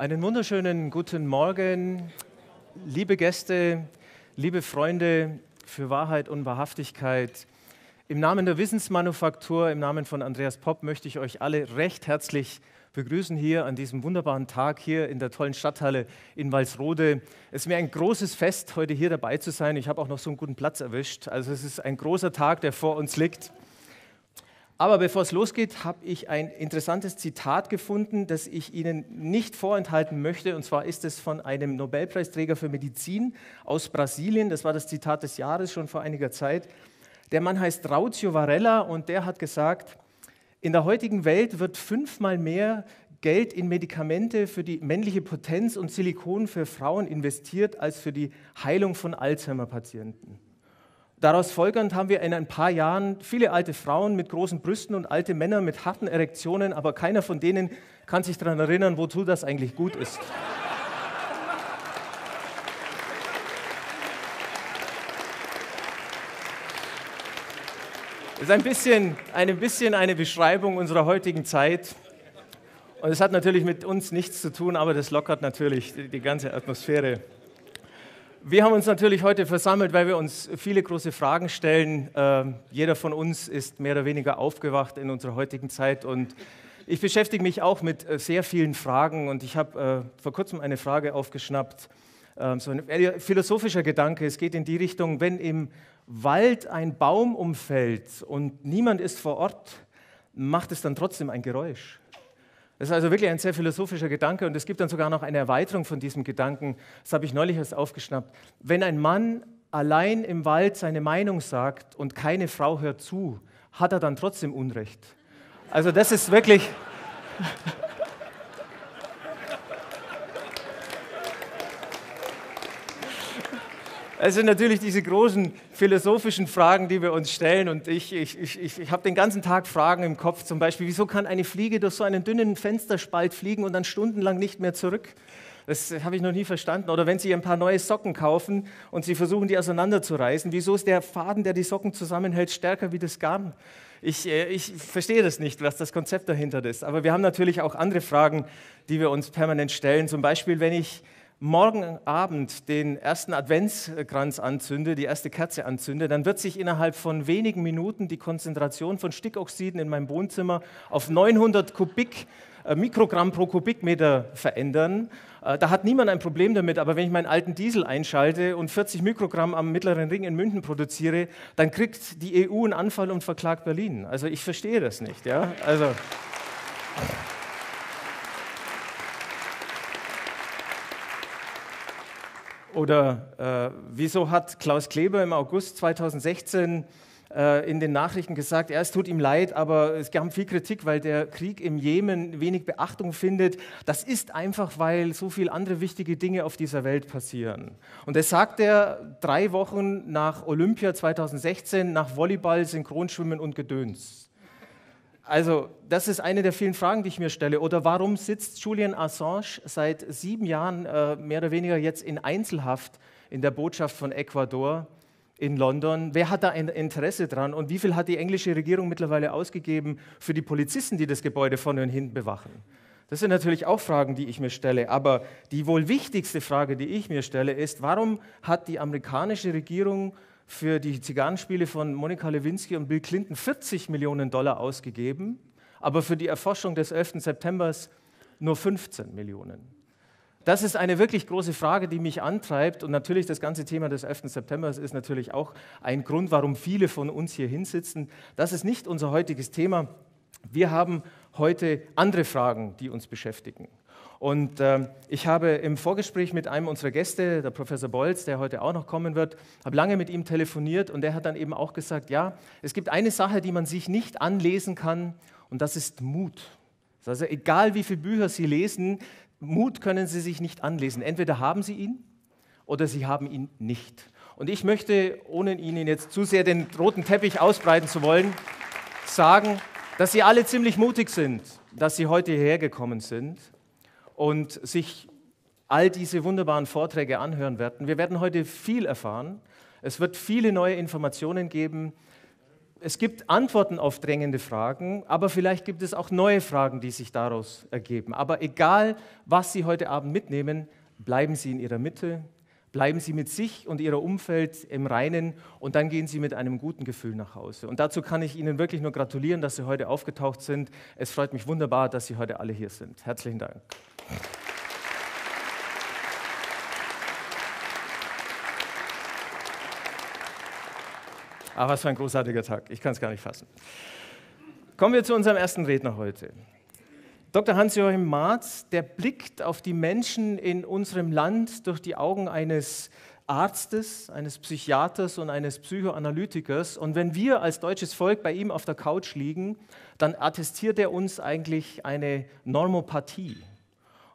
Einen wunderschönen guten Morgen, liebe Gäste, liebe Freunde für Wahrheit und Wahrhaftigkeit. Im Namen der Wissensmanufaktur, im Namen von Andreas Popp möchte ich euch alle recht herzlich begrüßen hier an diesem wunderbaren Tag hier in der tollen Stadthalle in Walsrode. Es ist mir ein großes Fest, heute hier dabei zu sein. Ich habe auch noch so einen guten Platz erwischt. Also es ist ein großer Tag, der vor uns liegt. Aber bevor es losgeht, habe ich ein interessantes Zitat gefunden, das ich Ihnen nicht vorenthalten möchte. Und zwar ist es von einem Nobelpreisträger für Medizin aus Brasilien. Das war das Zitat des Jahres schon vor einiger Zeit. Der Mann heißt Rauzio Varela und der hat gesagt, in der heutigen Welt wird fünfmal mehr Geld in Medikamente für die männliche Potenz und Silikon für Frauen investiert als für die Heilung von Alzheimer-Patienten. Daraus folgernd haben wir in ein paar Jahren viele alte Frauen mit großen Brüsten und alte Männer mit harten Erektionen, aber keiner von denen kann sich daran erinnern, wozu das eigentlich gut ist. Das ist ein bisschen, ein bisschen eine Beschreibung unserer heutigen Zeit. Und es hat natürlich mit uns nichts zu tun, aber das lockert natürlich die ganze Atmosphäre. Wir haben uns natürlich heute versammelt, weil wir uns viele große Fragen stellen. Ähm, jeder von uns ist mehr oder weniger aufgewacht in unserer heutigen Zeit und ich beschäftige mich auch mit äh, sehr vielen Fragen und ich habe äh, vor kurzem eine Frage aufgeschnappt, ähm, so ein philosophischer Gedanke. Es geht in die Richtung, wenn im Wald ein Baum umfällt und niemand ist vor Ort, macht es dann trotzdem ein Geräusch? Das ist also wirklich ein sehr philosophischer Gedanke und es gibt dann sogar noch eine Erweiterung von diesem Gedanken. Das habe ich neulich erst aufgeschnappt. Wenn ein Mann allein im Wald seine Meinung sagt und keine Frau hört zu, hat er dann trotzdem Unrecht. Also das ist wirklich... Es sind natürlich diese großen philosophischen Fragen, die wir uns stellen. Und ich, ich, ich, ich habe den ganzen Tag Fragen im Kopf, zum Beispiel, wieso kann eine Fliege durch so einen dünnen Fensterspalt fliegen und dann stundenlang nicht mehr zurück? Das habe ich noch nie verstanden. Oder wenn Sie ein paar neue Socken kaufen und Sie versuchen, die auseinanderzureißen, wieso ist der Faden, der die Socken zusammenhält, stärker wie das Garn? Ich, äh, ich, verstehe das nicht, was das Konzept dahinter ist. Aber wir haben natürlich auch andere Fragen, die wir uns permanent stellen. Zum Beispiel, wenn ich morgen Abend den ersten Adventskranz anzünde, die erste Kerze anzünde, dann wird sich innerhalb von wenigen Minuten die Konzentration von Stickoxiden in meinem Wohnzimmer auf 900 Kubik, äh, Mikrogramm pro Kubikmeter verändern. Äh, da hat niemand ein Problem damit, aber wenn ich meinen alten Diesel einschalte und 40 Mikrogramm am Mittleren Ring in München produziere, dann kriegt die EU einen Anfall und verklagt Berlin. Also ich verstehe das nicht. Ja? Also. Oder äh, wieso hat Klaus Kleber im August 2016 äh, in den Nachrichten gesagt, er, es tut ihm leid, aber es gab viel Kritik, weil der Krieg im Jemen wenig Beachtung findet. Das ist einfach, weil so viele andere wichtige Dinge auf dieser Welt passieren. Und das sagt er drei Wochen nach Olympia 2016, nach Volleyball, Synchronschwimmen und Gedöns. Also, das ist eine der vielen Fragen, die ich mir stelle. Oder warum sitzt Julian Assange seit sieben Jahren äh, mehr oder weniger jetzt in Einzelhaft in der Botschaft von Ecuador in London? Wer hat da ein Interesse dran? Und wie viel hat die englische Regierung mittlerweile ausgegeben für die Polizisten, die das Gebäude von und hin bewachen? Das sind natürlich auch Fragen, die ich mir stelle. Aber die wohl wichtigste Frage, die ich mir stelle, ist, warum hat die amerikanische Regierung für die Zigarrenspiele von Monika Lewinsky und Bill Clinton 40 Millionen Dollar ausgegeben, aber für die Erforschung des 11. September nur 15 Millionen. Das ist eine wirklich große Frage, die mich antreibt. Und natürlich das ganze Thema des 11. September ist natürlich auch ein Grund, warum viele von uns hier hinsitzen. Das ist nicht unser heutiges Thema. Wir haben heute andere Fragen, die uns beschäftigen. Und äh, ich habe im Vorgespräch mit einem unserer Gäste, der Professor Bolz, der heute auch noch kommen wird, habe lange mit ihm telefoniert und er hat dann eben auch gesagt, ja, es gibt eine Sache, die man sich nicht anlesen kann und das ist Mut. Also egal wie viele Bücher Sie lesen, Mut können Sie sich nicht anlesen. Entweder haben Sie ihn oder Sie haben ihn nicht. Und ich möchte, ohne Ihnen jetzt zu sehr den roten Teppich ausbreiten zu wollen, sagen, dass Sie alle ziemlich mutig sind, dass Sie heute hierher gekommen sind und sich all diese wunderbaren Vorträge anhören werden. Wir werden heute viel erfahren. Es wird viele neue Informationen geben. Es gibt Antworten auf drängende Fragen, aber vielleicht gibt es auch neue Fragen, die sich daraus ergeben. Aber egal, was Sie heute Abend mitnehmen, bleiben Sie in Ihrer Mitte, bleiben sie mit sich und ihrem Umfeld im Reinen und dann gehen sie mit einem guten Gefühl nach Hause. Und dazu kann ich Ihnen wirklich nur gratulieren, dass Sie heute aufgetaucht sind. Es freut mich wunderbar, dass Sie heute alle hier sind. Herzlichen Dank. Aber ah, was für ein großartiger Tag. Ich kann es gar nicht fassen. Kommen wir zu unserem ersten Redner heute. Dr. Hans-Joachim Marz, der blickt auf die Menschen in unserem Land durch die Augen eines Arztes, eines Psychiaters und eines Psychoanalytikers. Und wenn wir als deutsches Volk bei ihm auf der Couch liegen, dann attestiert er uns eigentlich eine Normopathie.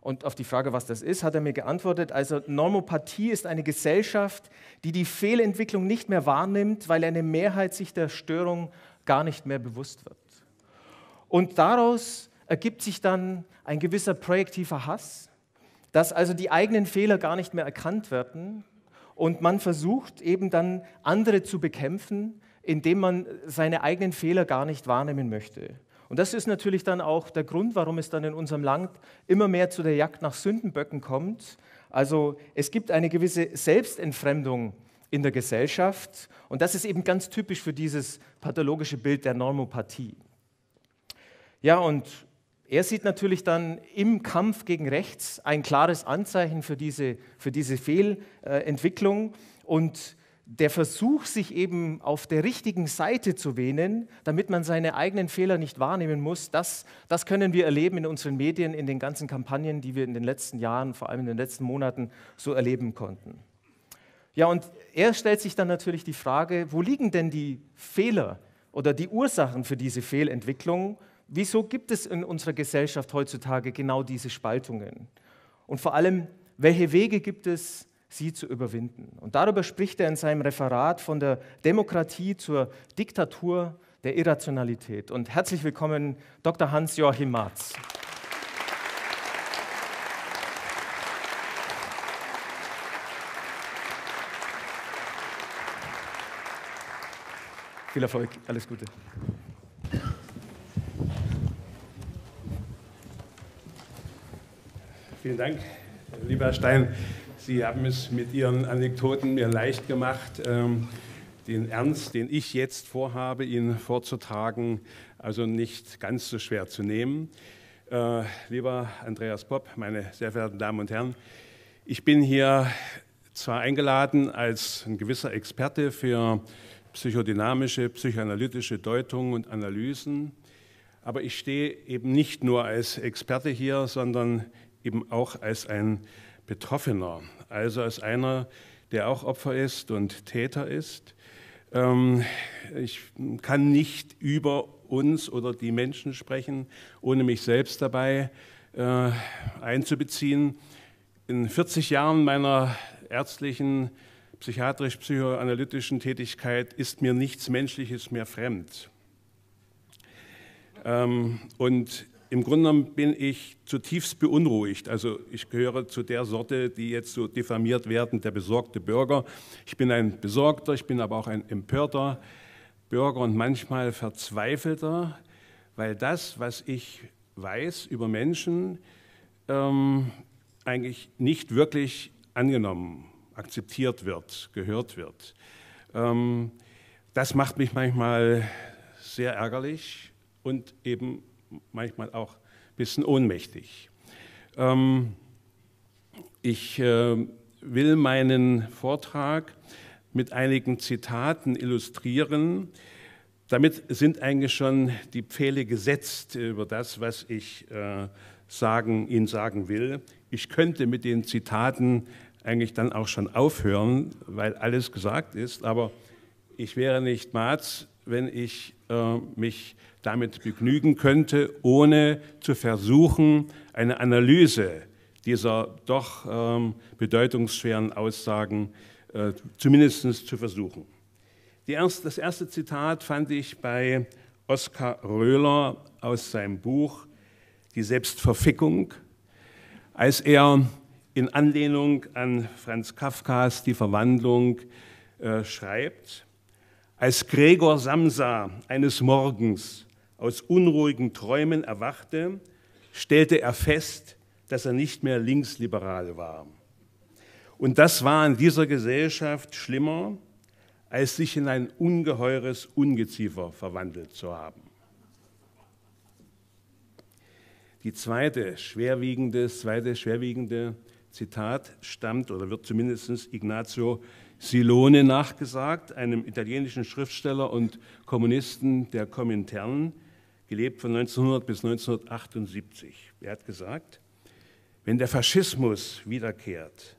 Und auf die Frage, was das ist, hat er mir geantwortet, also Normopathie ist eine Gesellschaft, die die Fehlentwicklung nicht mehr wahrnimmt, weil eine Mehrheit sich der Störung gar nicht mehr bewusst wird. Und daraus ergibt sich dann ein gewisser projektiver Hass, dass also die eigenen Fehler gar nicht mehr erkannt werden und man versucht eben dann andere zu bekämpfen, indem man seine eigenen Fehler gar nicht wahrnehmen möchte. Und das ist natürlich dann auch der Grund, warum es dann in unserem Land immer mehr zu der Jagd nach Sündenböcken kommt. Also es gibt eine gewisse Selbstentfremdung in der Gesellschaft und das ist eben ganz typisch für dieses pathologische Bild der Normopathie. Ja, und er sieht natürlich dann im Kampf gegen rechts ein klares Anzeichen für diese, für diese Fehlentwicklung und der Versuch, sich eben auf der richtigen Seite zu wähnen, damit man seine eigenen Fehler nicht wahrnehmen muss, das, das können wir erleben in unseren Medien, in den ganzen Kampagnen, die wir in den letzten Jahren, vor allem in den letzten Monaten so erleben konnten. Ja, und er stellt sich dann natürlich die Frage, wo liegen denn die Fehler oder die Ursachen für diese Fehlentwicklung? wieso gibt es in unserer Gesellschaft heutzutage genau diese Spaltungen? Und vor allem, welche Wege gibt es, sie zu überwinden? Und darüber spricht er in seinem Referat von der Demokratie zur Diktatur der Irrationalität. Und herzlich willkommen, Dr. Hans-Joachim Marz. Viel Erfolg, alles Gute. Vielen Dank, lieber Herr Stein. Sie haben es mit Ihren Anekdoten mir leicht gemacht, ähm, den Ernst, den ich jetzt vorhabe, Ihnen vorzutragen, also nicht ganz so schwer zu nehmen. Äh, lieber Andreas Popp, meine sehr verehrten Damen und Herren, ich bin hier zwar eingeladen als ein gewisser Experte für psychodynamische, psychoanalytische Deutungen und Analysen, aber ich stehe eben nicht nur als Experte hier, sondern eben auch als ein Betroffener, also als einer, der auch Opfer ist und Täter ist. Ähm, ich kann nicht über uns oder die Menschen sprechen, ohne mich selbst dabei äh, einzubeziehen. In 40 Jahren meiner ärztlichen, psychiatrisch-psychoanalytischen Tätigkeit ist mir nichts Menschliches mehr fremd. Ähm, und im Grunde genommen bin ich zutiefst beunruhigt. Also ich gehöre zu der Sorte, die jetzt so diffamiert werden, der besorgte Bürger. Ich bin ein besorgter, ich bin aber auch ein empörter Bürger und manchmal verzweifelter, weil das, was ich weiß über Menschen, ähm, eigentlich nicht wirklich angenommen, akzeptiert wird, gehört wird. Ähm, das macht mich manchmal sehr ärgerlich und eben manchmal auch ein bisschen ohnmächtig. Ähm, ich äh, will meinen Vortrag mit einigen Zitaten illustrieren. Damit sind eigentlich schon die Pfähle gesetzt über das, was ich äh, sagen, Ihnen sagen will. Ich könnte mit den Zitaten eigentlich dann auch schon aufhören, weil alles gesagt ist, aber ich wäre nicht Marz, wenn ich äh, mich damit begnügen könnte, ohne zu versuchen, eine Analyse dieser doch ähm, bedeutungsschweren Aussagen äh, zumindest zu versuchen. Erst, das erste Zitat fand ich bei Oskar Röhler aus seinem Buch Die Selbstverfickung, als er in Anlehnung an Franz Kafkas Die Verwandlung äh, schreibt, als Gregor Samsa eines Morgens aus unruhigen Träumen erwachte, stellte er fest, dass er nicht mehr linksliberal war. Und das war in dieser Gesellschaft schlimmer, als sich in ein ungeheures Ungeziefer verwandelt zu haben. Die zweite schwerwiegende, zweite schwerwiegende Zitat stammt oder wird zumindest Ignazio Silone nachgesagt, einem italienischen Schriftsteller und Kommunisten der Komintern, gelebt von 1900 bis 1978. Er hat gesagt, wenn der Faschismus wiederkehrt,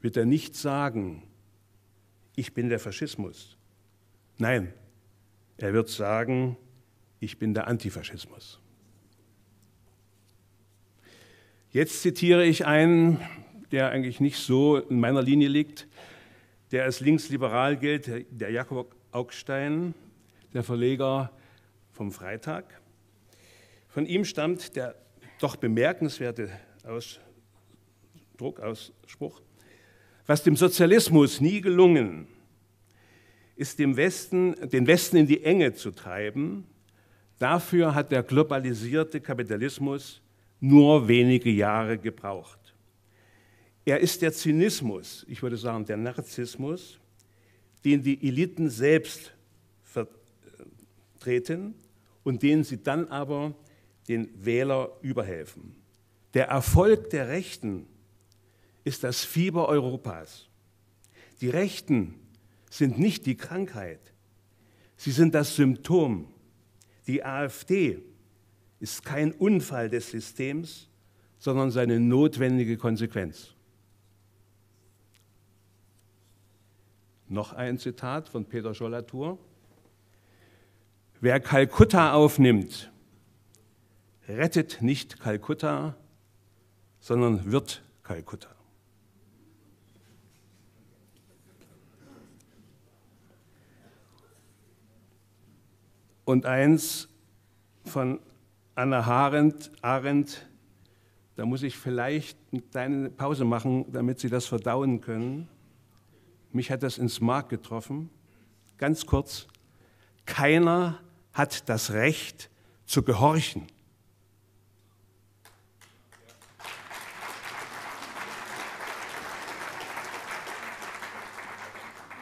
wird er nicht sagen, ich bin der Faschismus. Nein, er wird sagen, ich bin der Antifaschismus. Jetzt zitiere ich einen, der eigentlich nicht so in meiner Linie liegt, der als linksliberal gilt, der Jakob Augstein, der Verleger vom Freitag. Von ihm stammt der doch bemerkenswerte Ausdruck, Ausspruch, was dem Sozialismus nie gelungen ist, dem Westen, den Westen in die Enge zu treiben. Dafür hat der globalisierte Kapitalismus nur wenige Jahre gebraucht. Er ist der Zynismus, ich würde sagen der Narzissmus, den die Eliten selbst vertreten und denen sie dann aber den Wähler überhelfen. Der Erfolg der Rechten ist das Fieber Europas. Die Rechten sind nicht die Krankheit, sie sind das Symptom. Die AfD ist kein Unfall des Systems, sondern seine notwendige Konsequenz. Noch ein Zitat von Peter Schollatur. Wer Kalkutta aufnimmt, rettet nicht Kalkutta, sondern wird Kalkutta. Und eins von Anna Arendt, Arendt, da muss ich vielleicht eine kleine Pause machen, damit Sie das verdauen können. Mich hat das ins Mark getroffen. Ganz kurz, keiner hat das Recht zu gehorchen.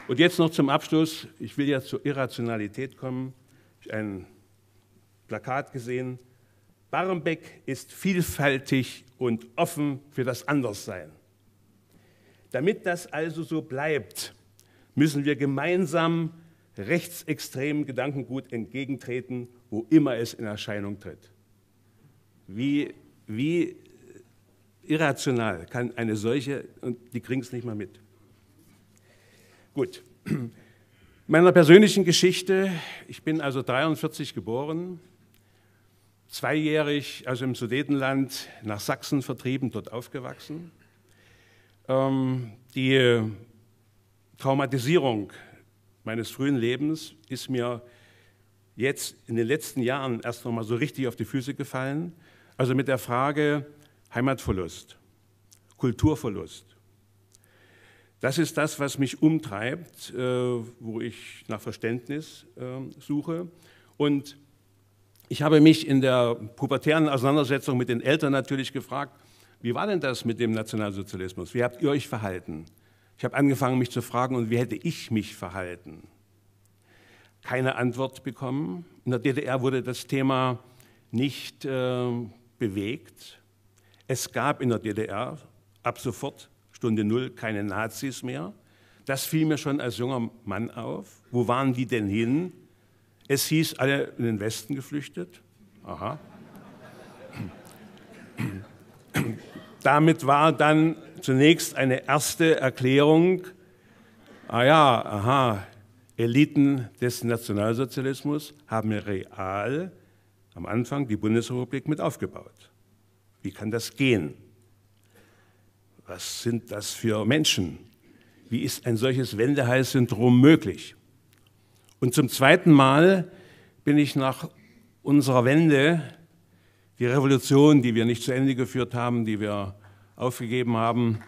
Und jetzt noch zum Abschluss. Ich will ja zur Irrationalität kommen. Ich habe ein Plakat gesehen. Barmbek ist vielfältig und offen für das Anderssein. Damit das also so bleibt, müssen wir gemeinsam rechtsextremen Gedankengut entgegentreten, wo immer es in Erscheinung tritt. Wie, wie irrational kann eine solche, und die kriegen es nicht mal mit. Gut, meiner persönlichen Geschichte, ich bin also 43 geboren, zweijährig, also im Sudetenland, nach Sachsen vertrieben, dort aufgewachsen. Ähm, die Traumatisierung meines frühen Lebens ist mir jetzt in den letzten Jahren erst noch mal so richtig auf die Füße gefallen. Also mit der Frage Heimatverlust, Kulturverlust. Das ist das, was mich umtreibt, äh, wo ich nach Verständnis äh, suche. Und ich habe mich in der pubertären Auseinandersetzung mit den Eltern natürlich gefragt, wie war denn das mit dem Nationalsozialismus? Wie habt ihr euch verhalten? Ich habe angefangen, mich zu fragen, und wie hätte ich mich verhalten? Keine Antwort bekommen. In der DDR wurde das Thema nicht äh, bewegt. Es gab in der DDR ab sofort, Stunde Null, keine Nazis mehr. Das fiel mir schon als junger Mann auf. Wo waren die denn hin? Es hieß, alle in den Westen geflüchtet. Aha. Damit war dann zunächst eine erste Erklärung. Ah ja, aha, Eliten des Nationalsozialismus haben real am Anfang die Bundesrepublik mit aufgebaut. Wie kann das gehen? Was sind das für Menschen? Wie ist ein solches Wendeheiß-Syndrom möglich? Und zum zweiten Mal bin ich nach unserer Wende, die Revolution, die wir nicht zu Ende geführt haben, die wir aufgegeben haben.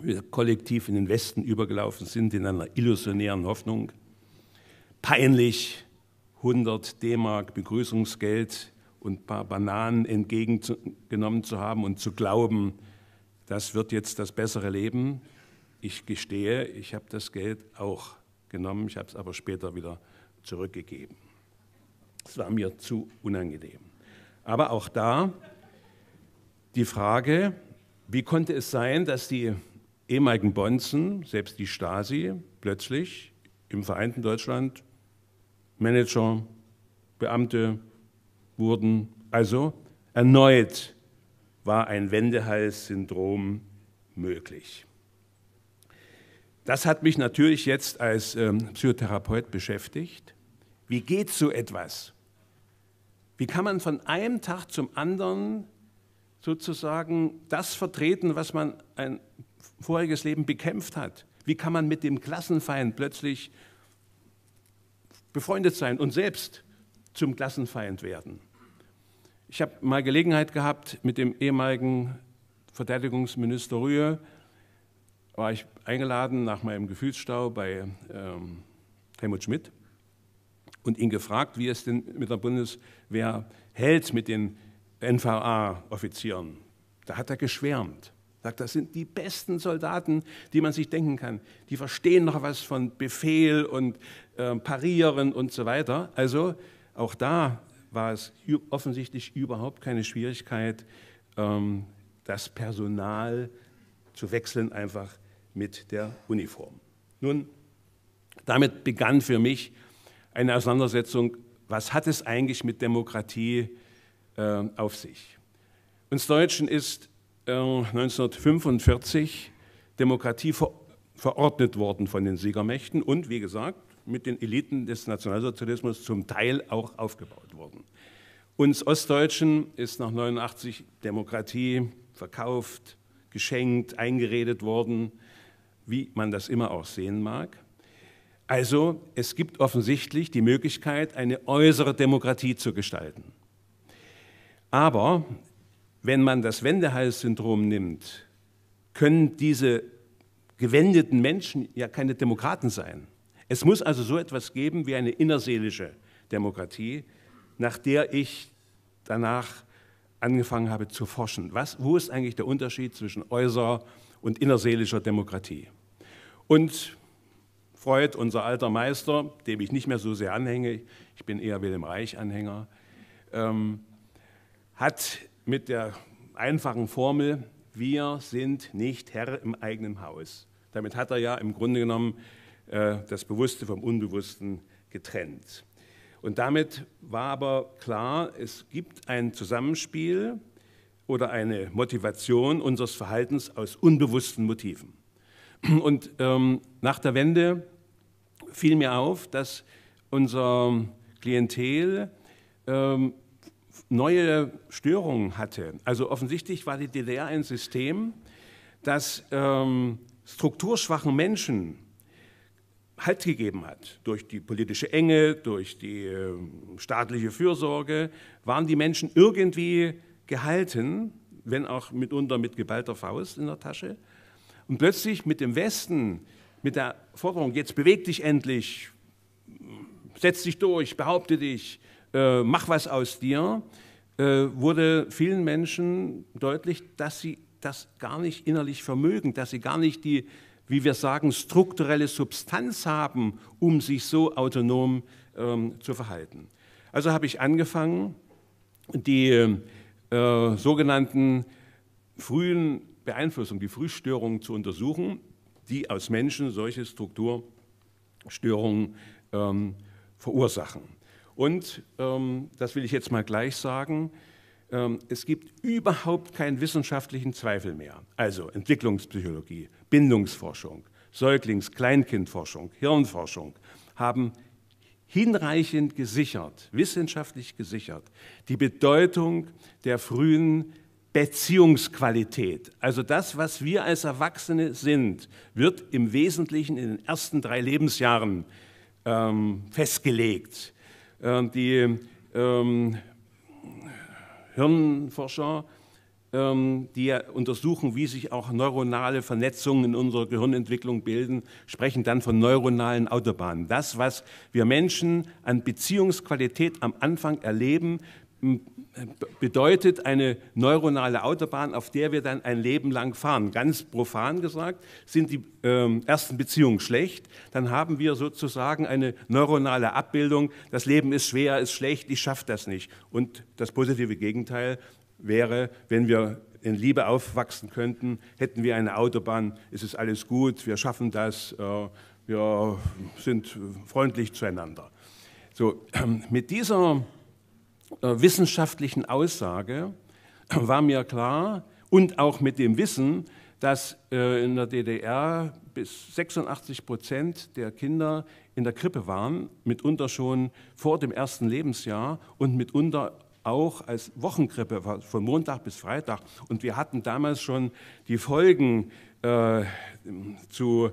Wir kollektiv in den Westen übergelaufen sind in einer illusionären Hoffnung. Peinlich, 100 D-Mark Begrüßungsgeld und ein paar Bananen entgegengenommen zu haben und zu glauben, das wird jetzt das bessere Leben. Ich gestehe, ich habe das Geld auch genommen, ich habe es aber später wieder zurückgegeben. Es war mir zu unangenehm. Aber auch da die Frage, wie konnte es sein, dass die ehemaligen Bonzen, selbst die Stasi, plötzlich im vereinten Deutschland Manager, Beamte wurden. Also erneut war ein Wendehals-Syndrom möglich. Das hat mich natürlich jetzt als ähm, Psychotherapeut beschäftigt. Wie geht so etwas? Wie kann man von einem Tag zum anderen sozusagen das vertreten, was man ein voriges Leben bekämpft hat? Wie kann man mit dem Klassenfeind plötzlich befreundet sein und selbst zum Klassenfeind werden? Ich habe mal Gelegenheit gehabt, mit dem ehemaligen Verteidigungsminister Rühe war ich eingeladen nach meinem Gefühlsstau bei ähm, Helmut Schmidt und ihn gefragt, wie es denn mit der Bundeswehr hält, mit den NVA-Offizieren. Da hat er geschwärmt. Sagt, das sind die besten Soldaten, die man sich denken kann. Die verstehen noch was von Befehl und äh, Parieren und so weiter. Also auch da war es offensichtlich überhaupt keine Schwierigkeit, ähm, das Personal zu wechseln, einfach mit der Uniform. Nun, damit begann für mich eine Auseinandersetzung, was hat es eigentlich mit Demokratie äh, auf sich? Uns Deutschen ist äh, 1945 Demokratie ver verordnet worden von den Siegermächten und, wie gesagt, mit den Eliten des Nationalsozialismus zum Teil auch aufgebaut worden. Uns Ostdeutschen ist nach 89 Demokratie verkauft, geschenkt, eingeredet worden, wie man das immer auch sehen mag. Also es gibt offensichtlich die Möglichkeit, eine äußere Demokratie zu gestalten. Aber wenn man das Wendehals-Syndrom nimmt, können diese gewendeten Menschen ja keine Demokraten sein. Es muss also so etwas geben wie eine innerseelische Demokratie, nach der ich danach angefangen habe zu forschen. Was, wo ist eigentlich der Unterschied zwischen äußerer und innerseelischer Demokratie? Und Freud, unser alter Meister, dem ich nicht mehr so sehr anhänge, ich bin eher Wilhelm Reich-Anhänger, ähm, hat mit der einfachen Formel, wir sind nicht Herr im eigenen Haus. Damit hat er ja im Grunde genommen äh, das Bewusste vom Unbewussten getrennt. Und damit war aber klar, es gibt ein Zusammenspiel oder eine Motivation unseres Verhaltens aus unbewussten Motiven. Und ähm, nach der Wende fiel mir auf, dass unser Klientel ähm, neue Störungen hatte. Also offensichtlich war die DDR ein System, das ähm, strukturschwachen Menschen Halt gegeben hat. Durch die politische Enge, durch die äh, staatliche Fürsorge waren die Menschen irgendwie gehalten, wenn auch mitunter mit geballter Faust in der Tasche. Und plötzlich mit dem Westen, mit der Forderung, jetzt beweg dich endlich, setz dich durch, behaupte dich, äh, mach was aus dir, äh, wurde vielen Menschen deutlich, dass sie das gar nicht innerlich vermögen, dass sie gar nicht die, wie wir sagen, strukturelle Substanz haben, um sich so autonom ähm, zu verhalten. Also habe ich angefangen, die äh, sogenannten frühen Beeinflussungen, die Frühstörungen zu untersuchen die aus Menschen solche Strukturstörungen ähm, verursachen. Und ähm, das will ich jetzt mal gleich sagen, ähm, es gibt überhaupt keinen wissenschaftlichen Zweifel mehr. Also Entwicklungspsychologie, Bindungsforschung, Säuglings-, Kleinkindforschung, Hirnforschung haben hinreichend gesichert, wissenschaftlich gesichert, die Bedeutung der frühen Beziehungsqualität. Also das, was wir als Erwachsene sind, wird im Wesentlichen in den ersten drei Lebensjahren ähm, festgelegt. Ähm, die ähm, Hirnforscher, ähm, die ja untersuchen, wie sich auch neuronale Vernetzungen in unserer Gehirnentwicklung bilden, sprechen dann von neuronalen Autobahnen. Das, was wir Menschen an Beziehungsqualität am Anfang erleben, bedeutet eine neuronale Autobahn, auf der wir dann ein Leben lang fahren. Ganz profan gesagt, sind die ähm, ersten Beziehungen schlecht, dann haben wir sozusagen eine neuronale Abbildung, das Leben ist schwer, ist schlecht, ich schaffe das nicht. Und das positive Gegenteil wäre, wenn wir in Liebe aufwachsen könnten, hätten wir eine Autobahn, es ist alles gut, wir schaffen das, äh, wir sind freundlich zueinander. So, äh, mit dieser äh, wissenschaftlichen Aussage äh, war mir klar und auch mit dem Wissen, dass äh, in der DDR bis 86 Prozent der Kinder in der Krippe waren, mitunter schon vor dem ersten Lebensjahr und mitunter auch als Wochenkrippe von Montag bis Freitag. Und wir hatten damals schon die Folgen äh, zu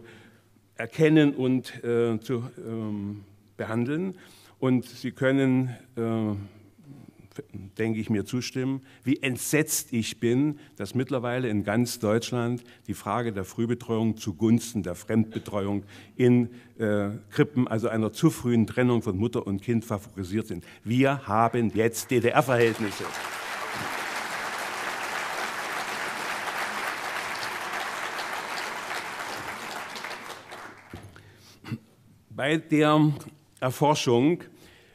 erkennen und äh, zu ähm, behandeln. Und Sie können äh, denke ich, mir zustimmen, wie entsetzt ich bin, dass mittlerweile in ganz Deutschland die Frage der Frühbetreuung zugunsten der Fremdbetreuung in äh, Krippen, also einer zu frühen Trennung von Mutter und Kind, favorisiert sind. Wir haben jetzt DDR-Verhältnisse. Bei der Erforschung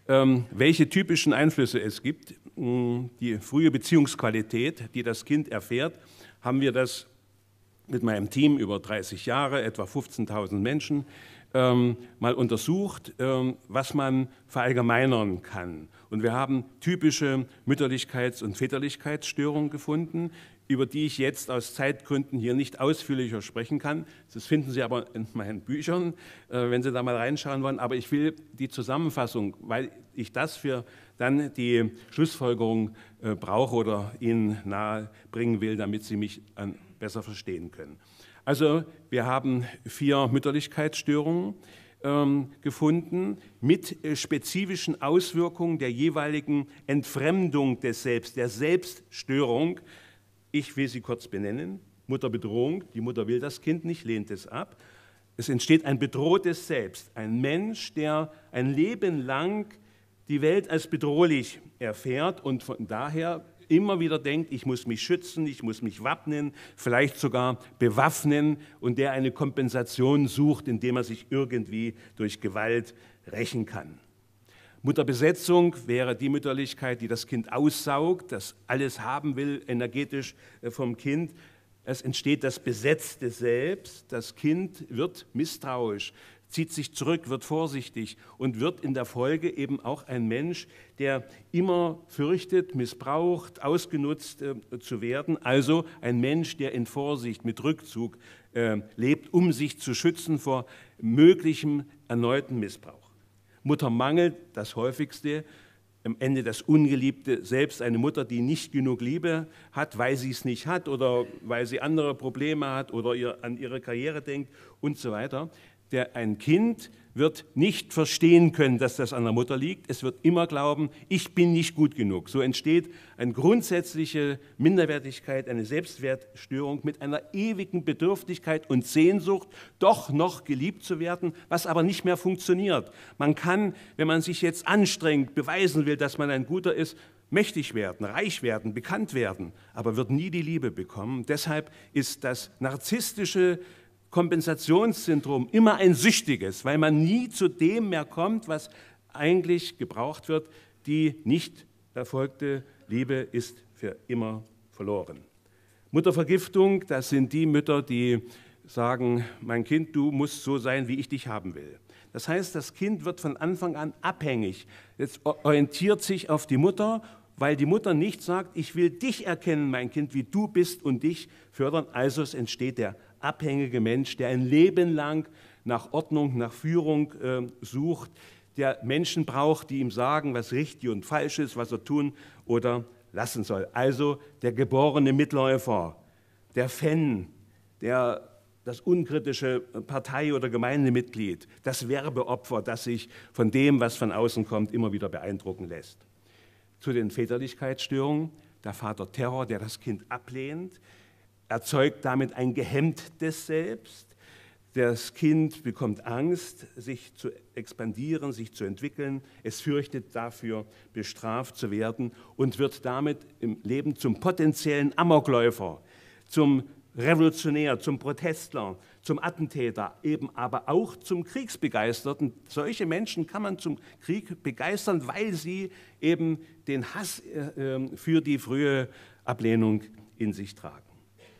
ähm, welche typischen Einflüsse es gibt. Mm, die frühe Beziehungsqualität, die das Kind erfährt, haben wir das mit meinem Team über 30 Jahre, etwa 15.000 Menschen, ähm, mal untersucht, ähm, was man verallgemeinern kann. Und wir haben typische Mütterlichkeits- und Väterlichkeitsstörungen gefunden, über die ich jetzt aus Zeitgründen hier nicht ausführlicher sprechen kann. Das finden Sie aber in meinen Büchern, äh, wenn Sie da mal reinschauen wollen. Aber ich will die Zusammenfassung, weil ich das für dann die Schlussfolgerung äh, brauche oder Ihnen nahebringen will, damit Sie mich besser verstehen können. Also wir haben vier Mütterlichkeitsstörungen ähm, gefunden mit äh, spezifischen Auswirkungen der jeweiligen Entfremdung des Selbst, der Selbststörung ich will sie kurz benennen. Mutterbedrohung, die Mutter will das Kind nicht, lehnt es ab. Es entsteht ein bedrohtes Selbst, ein Mensch, der ein Leben lang die Welt als bedrohlich erfährt und von daher immer wieder denkt, ich muss mich schützen, ich muss mich wappnen, vielleicht sogar bewaffnen und der eine Kompensation sucht, indem er sich irgendwie durch Gewalt rächen kann. Mutterbesetzung wäre die Mütterlichkeit, die das Kind aussaugt, das alles haben will, energetisch äh, vom Kind. Es entsteht das besetzte Selbst. Das Kind wird misstrauisch, zieht sich zurück, wird vorsichtig und wird in der Folge eben auch ein Mensch, der immer fürchtet, missbraucht, ausgenutzt äh, zu werden. Also ein Mensch, der in Vorsicht, mit Rückzug äh, lebt, um sich zu schützen vor möglichem erneuten Missbrauch. Mutter mangelt, das häufigste, am Ende das Ungeliebte, selbst eine Mutter, die nicht genug Liebe hat, weil sie es nicht hat oder weil sie andere Probleme hat oder ihr, an ihre Karriere denkt und so weiter. Der, ein Kind, wird nicht verstehen können, dass das an der Mutter liegt. Es wird immer glauben, ich bin nicht gut genug. So entsteht eine grundsätzliche Minderwertigkeit, eine Selbstwertstörung mit einer ewigen Bedürftigkeit und Sehnsucht, doch noch geliebt zu werden, was aber nicht mehr funktioniert. Man kann, wenn man sich jetzt anstrengt, beweisen will, dass man ein guter ist, mächtig werden, reich werden, bekannt werden, aber wird nie die Liebe bekommen. Deshalb ist das narzisstische Kompensationssyndrom immer ein süchtiges, weil man nie zu dem mehr kommt, was eigentlich gebraucht wird. Die nicht erfolgte Liebe ist für immer verloren. Muttervergiftung, das sind die Mütter, die sagen, mein Kind, du musst so sein, wie ich dich haben will. Das heißt, das Kind wird von Anfang an abhängig. Jetzt orientiert sich auf die Mutter, weil die Mutter nicht sagt, ich will dich erkennen, mein Kind, wie du bist und dich fördern. Also es entsteht der abhängige Mensch, der ein Leben lang nach Ordnung, nach Führung äh, sucht, der Menschen braucht, die ihm sagen, was richtig und falsch ist, was er tun oder lassen soll. Also der geborene Mitläufer, der Fan, der das unkritische Partei- oder Gemeindemitglied, das Werbeopfer, das sich von dem, was von außen kommt, immer wieder beeindrucken lässt. Zu den Väterlichkeitsstörungen, der Vater Terror, der das Kind ablehnt, erzeugt damit ein gehemmtes Selbst. Das Kind bekommt Angst, sich zu expandieren, sich zu entwickeln. Es fürchtet dafür, bestraft zu werden und wird damit im Leben zum potenziellen Amokläufer, zum Revolutionär, zum Protestler, zum Attentäter, eben aber auch zum Kriegsbegeisterten. Solche Menschen kann man zum Krieg begeistern, weil sie eben den Hass äh, äh, für die frühe Ablehnung in sich tragen.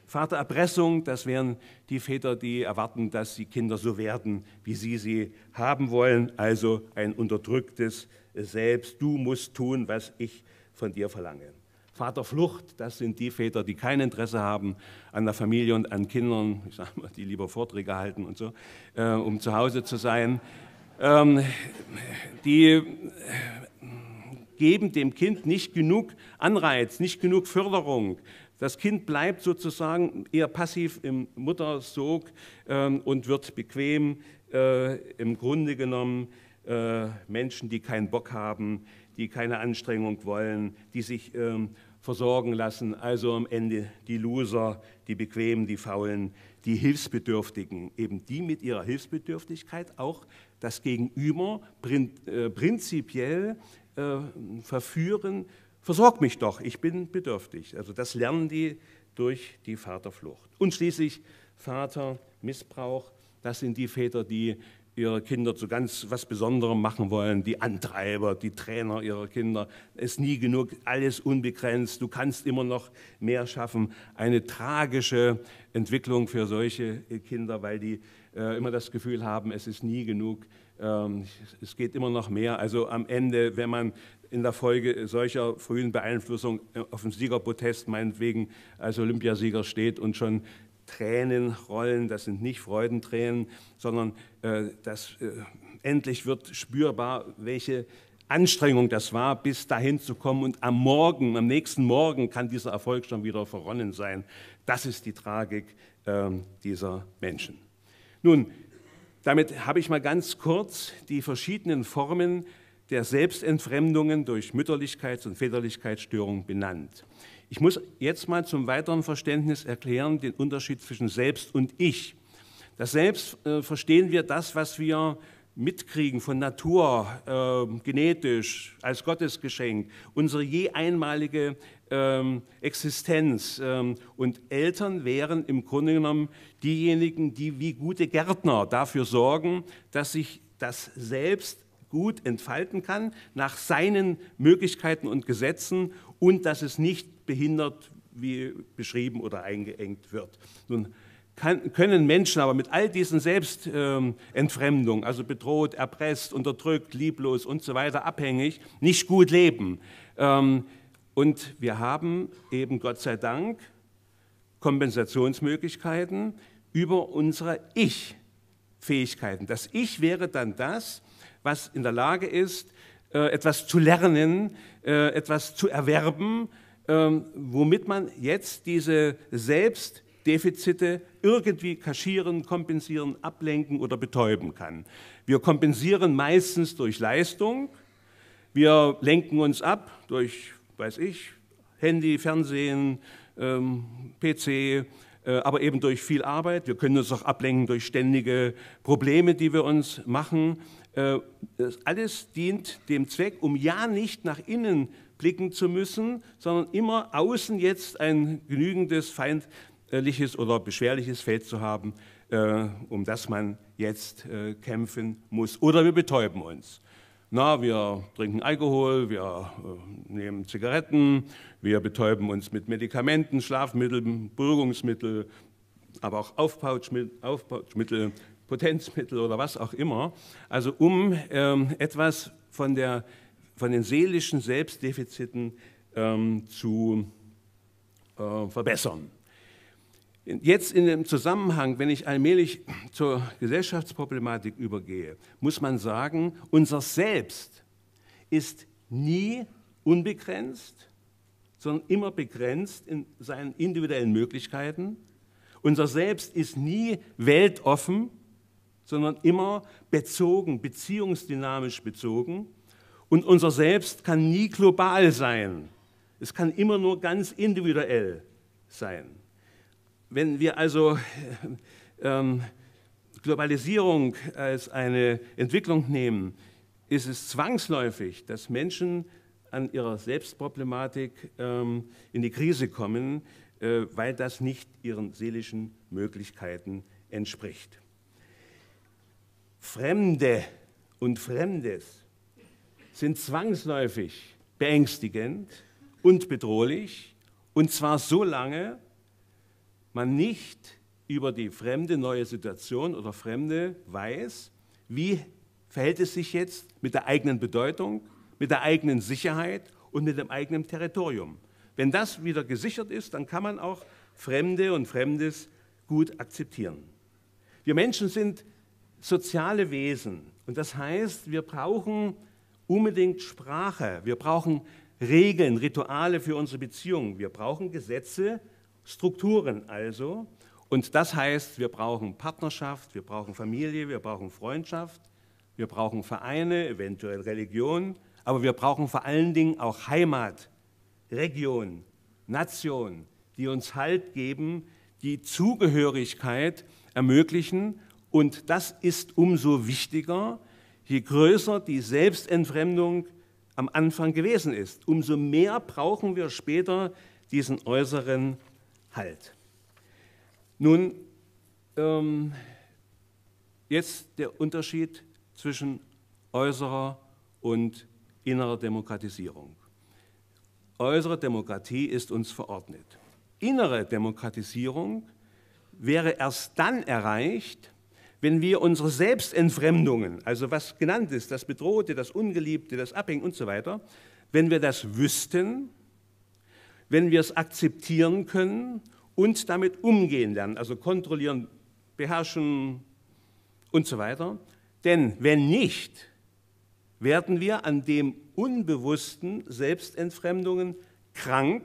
Vatererpressung, das wären die Väter, die erwarten, dass die Kinder so werden, wie sie sie haben wollen, also ein unterdrücktes Selbst. Du musst tun, was ich von dir verlange. Vaterflucht, das sind die Väter, die kein Interesse haben an der Familie und an Kindern, ich sage mal, die lieber Vorträge halten und so, äh, um zu Hause zu sein. Ähm, die äh, geben dem Kind nicht genug Anreiz, nicht genug Förderung, das Kind bleibt sozusagen eher passiv im Muttersog ähm, und wird bequem äh, im Grunde genommen äh, Menschen, die keinen Bock haben, die keine Anstrengung wollen, die sich ähm, versorgen lassen. Also am Ende die Loser, die Bequemen, die Faulen, die Hilfsbedürftigen, eben die mit ihrer Hilfsbedürftigkeit auch das Gegenüber prin äh, prinzipiell äh, verführen versorg mich doch, ich bin bedürftig. Also das lernen die durch die Vaterflucht. Und schließlich Vatermissbrauch, das sind die Väter, die ihre Kinder zu ganz was Besonderem machen wollen, die Antreiber, die Trainer ihrer Kinder. Es ist nie genug, alles unbegrenzt, du kannst immer noch mehr schaffen. Eine tragische Entwicklung für solche Kinder, weil die äh, immer das Gefühl haben, es ist nie genug, ähm, es geht immer noch mehr. Also am Ende, wenn man in der Folge solcher frühen Beeinflussung auf dem Siegerprotest meinetwegen als Olympiasieger steht und schon Tränen rollen, das sind nicht Freudentränen, sondern äh, das äh, endlich wird spürbar, welche Anstrengung das war, bis dahin zu kommen. Und am Morgen, am nächsten Morgen kann dieser Erfolg schon wieder verronnen sein. Das ist die Tragik äh, dieser Menschen. Nun, damit habe ich mal ganz kurz die verschiedenen Formen der Selbstentfremdungen durch Mütterlichkeits- und Väterlichkeitsstörung benannt. Ich muss jetzt mal zum weiteren Verständnis erklären den Unterschied zwischen Selbst und Ich. Das Selbst äh, verstehen wir das, was wir mitkriegen von Natur, äh, genetisch, als Gottesgeschenk, unsere je einmalige ähm, Existenz. Ähm, und Eltern wären im Grunde genommen diejenigen, die wie gute Gärtner dafür sorgen, dass sich das Selbst gut entfalten kann nach seinen Möglichkeiten und Gesetzen und dass es nicht behindert, wie beschrieben oder eingeengt wird. Nun kann, können Menschen aber mit all diesen Selbstentfremdungen, ähm, also bedroht, erpresst, unterdrückt, lieblos und so weiter, abhängig, nicht gut leben. Ähm, und wir haben eben Gott sei Dank Kompensationsmöglichkeiten über unsere Ich-Fähigkeiten. Das Ich wäre dann das, was in der Lage ist, äh, etwas zu lernen, äh, etwas zu erwerben, ähm, womit man jetzt diese Selbstdefizite irgendwie kaschieren, kompensieren, ablenken oder betäuben kann. Wir kompensieren meistens durch Leistung. Wir lenken uns ab durch, weiß ich, Handy, Fernsehen, ähm, PC, äh, aber eben durch viel Arbeit. Wir können uns auch ablenken durch ständige Probleme, die wir uns machen. Das äh, alles dient dem Zweck, um ja nicht nach innen blicken zu müssen, sondern immer außen jetzt ein genügendes feindliches oder beschwerliches Feld zu haben, äh, um das man jetzt äh, kämpfen muss. Oder wir betäuben uns. Na, wir trinken Alkohol, wir nehmen Zigaretten, wir betäuben uns mit Medikamenten, Schlafmitteln, Beruhigungsmitteln, aber auch Aufputschmittel, Potenzmittel oder was auch immer, also um ähm, etwas von, der, von den seelischen Selbstdefiziten ähm, zu äh, verbessern. Jetzt in dem Zusammenhang, wenn ich allmählich zur Gesellschaftsproblematik übergehe, muss man sagen, unser Selbst ist nie unbegrenzt, sondern immer begrenzt in seinen individuellen Möglichkeiten. Unser Selbst ist nie weltoffen, sondern immer bezogen, beziehungsdynamisch bezogen. Und unser Selbst kann nie global sein. Es kann immer nur ganz individuell sein. Wenn wir also ähm, Globalisierung als eine Entwicklung nehmen, ist es zwangsläufig, dass Menschen an ihrer Selbstproblematik ähm, in die Krise kommen, äh, weil das nicht ihren seelischen Möglichkeiten entspricht. Fremde und Fremdes sind zwangsläufig beängstigend und bedrohlich, und zwar so lange, man nicht über die fremde neue Situation oder Fremde weiß, wie verhält es sich jetzt mit der eigenen Bedeutung, mit der eigenen Sicherheit und mit dem eigenen Territorium. Wenn das wieder gesichert ist, dann kann man auch Fremde und Fremdes gut akzeptieren. Wir Menschen sind soziale Wesen. Und das heißt, wir brauchen unbedingt Sprache. Wir brauchen Regeln, Rituale für unsere Beziehungen. Wir brauchen Gesetze, Strukturen also. Und das heißt, wir brauchen Partnerschaft, wir brauchen Familie, wir brauchen Freundschaft, wir brauchen Vereine, eventuell Religion, aber wir brauchen vor allen Dingen auch Heimat, Region, Nation, die uns Halt geben, die Zugehörigkeit ermöglichen und das ist umso wichtiger, je größer die Selbstentfremdung am Anfang gewesen ist. Umso mehr brauchen wir später diesen äußeren Halt. Nun, ähm, jetzt der Unterschied zwischen äußerer und innerer Demokratisierung. Äußere Demokratie ist uns verordnet. Innere Demokratisierung wäre erst dann erreicht, wenn wir unsere Selbstentfremdungen, also was genannt ist, das Bedrohte, das Ungeliebte, das Abhängen und so weiter, wenn wir das wüssten, wenn wir es akzeptieren können und damit umgehen lernen, also kontrollieren, beherrschen und so weiter. Denn wenn nicht, werden wir an dem unbewussten Selbstentfremdungen krank.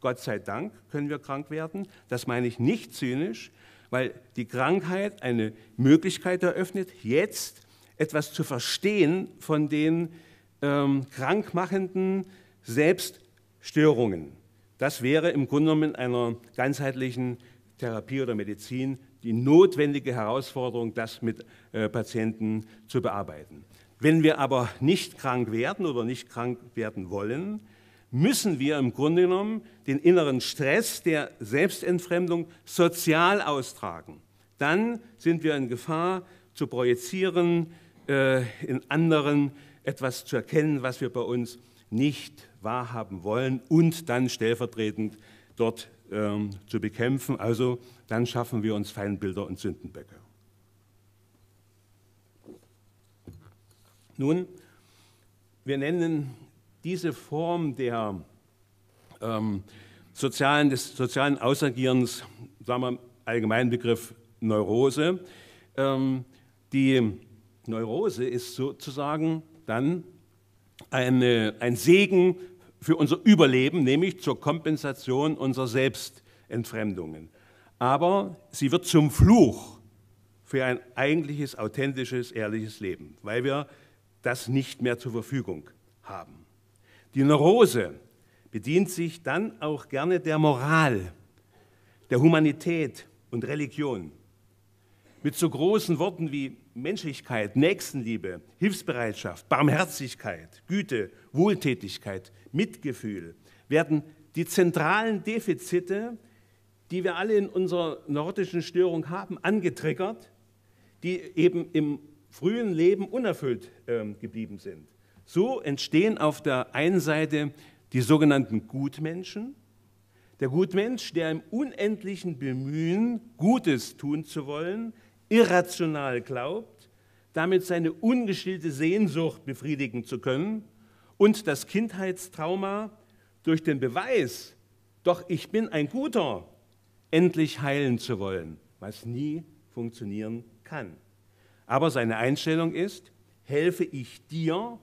Gott sei Dank können wir krank werden. Das meine ich nicht zynisch weil die Krankheit eine Möglichkeit eröffnet, jetzt etwas zu verstehen von den ähm, krankmachenden Selbststörungen. Das wäre im Grunde genommen in einer ganzheitlichen Therapie oder Medizin die notwendige Herausforderung, das mit äh, Patienten zu bearbeiten. Wenn wir aber nicht krank werden oder nicht krank werden wollen, müssen wir im Grunde genommen den inneren Stress der Selbstentfremdung sozial austragen. Dann sind wir in Gefahr zu projizieren, äh, in anderen etwas zu erkennen, was wir bei uns nicht wahrhaben wollen und dann stellvertretend dort ähm, zu bekämpfen. Also dann schaffen wir uns Feindbilder und Sündenböcke. Nun, wir nennen diese Form der, ähm, sozialen, des sozialen Ausagierens, sagen wir allgemeinen Begriff Neurose, ähm, die Neurose ist sozusagen dann eine, ein Segen für unser Überleben, nämlich zur Kompensation unserer Selbstentfremdungen. Aber sie wird zum Fluch für ein eigentliches, authentisches, ehrliches Leben, weil wir das nicht mehr zur Verfügung haben. Die Neurose bedient sich dann auch gerne der Moral, der Humanität und Religion. Mit so großen Worten wie Menschlichkeit, Nächstenliebe, Hilfsbereitschaft, Barmherzigkeit, Güte, Wohltätigkeit, Mitgefühl werden die zentralen Defizite, die wir alle in unserer neurotischen Störung haben, angetriggert, die eben im frühen Leben unerfüllt äh, geblieben sind. So entstehen auf der einen Seite die sogenannten Gutmenschen. Der Gutmensch, der im unendlichen Bemühen, Gutes tun zu wollen, irrational glaubt, damit seine ungestillte Sehnsucht befriedigen zu können und das Kindheitstrauma durch den Beweis, doch ich bin ein Guter, endlich heilen zu wollen, was nie funktionieren kann. Aber seine Einstellung ist, helfe ich dir,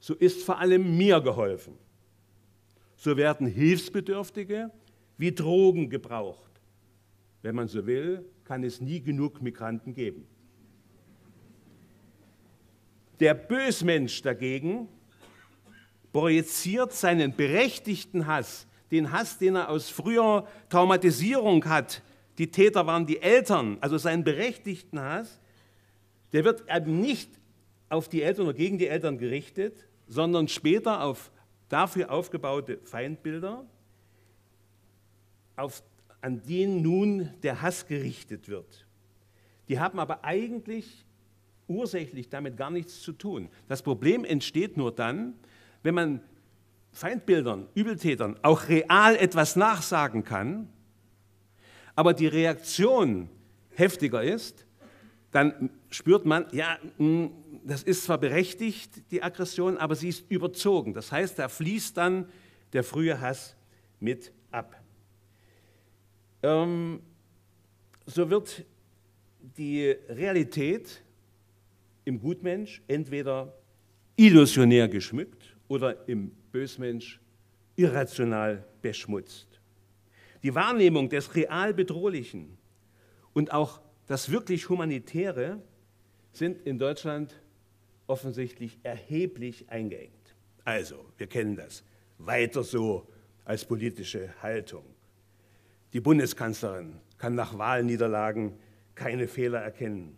so ist vor allem mir geholfen. So werden Hilfsbedürftige wie Drogen gebraucht. Wenn man so will, kann es nie genug Migranten geben. Der Bösmensch dagegen projiziert seinen berechtigten Hass, den Hass, den er aus früher Traumatisierung hat, die Täter waren die Eltern, also seinen berechtigten Hass, der wird eben nicht auf die Eltern oder gegen die Eltern gerichtet, sondern später auf dafür aufgebaute Feindbilder, auf, an denen nun der Hass gerichtet wird. Die haben aber eigentlich ursächlich damit gar nichts zu tun. Das Problem entsteht nur dann, wenn man Feindbildern, Übeltätern auch real etwas nachsagen kann, aber die Reaktion heftiger ist, dann spürt man, ja, hm, das ist zwar berechtigt, die Aggression, aber sie ist überzogen. Das heißt, da fließt dann der frühe Hass mit ab. Ähm, so wird die Realität im Gutmensch entweder illusionär geschmückt oder im Bösmensch irrational beschmutzt. Die Wahrnehmung des real Bedrohlichen und auch das wirklich Humanitäre sind in Deutschland offensichtlich erheblich eingeengt. Also, wir kennen das. Weiter so als politische Haltung. Die Bundeskanzlerin kann nach Wahlniederlagen keine Fehler erkennen.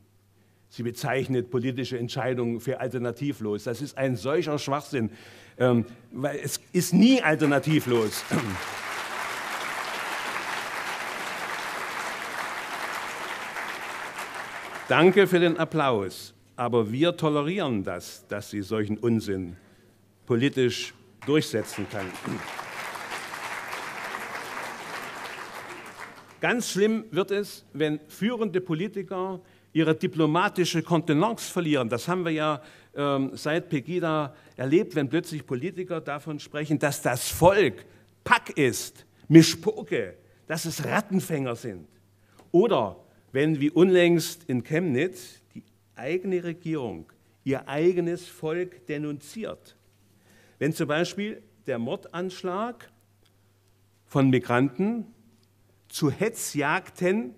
Sie bezeichnet politische Entscheidungen für alternativlos. Das ist ein solcher Schwachsinn, ähm, weil es ist nie alternativlos. Danke für den Applaus. Aber wir tolerieren das, dass Sie solchen Unsinn politisch durchsetzen kann. Ganz schlimm wird es, wenn führende Politiker ihre diplomatische Kontenance verlieren. Das haben wir ja ähm, seit Pegida erlebt, wenn plötzlich Politiker davon sprechen, dass das Volk Pack ist, Mischpoke, dass es Rattenfänger sind. Oder wenn wie unlängst in Chemnitz die eigene Regierung ihr eigenes Volk denunziert. Wenn zum Beispiel der Mordanschlag von Migranten zu Hetzjagden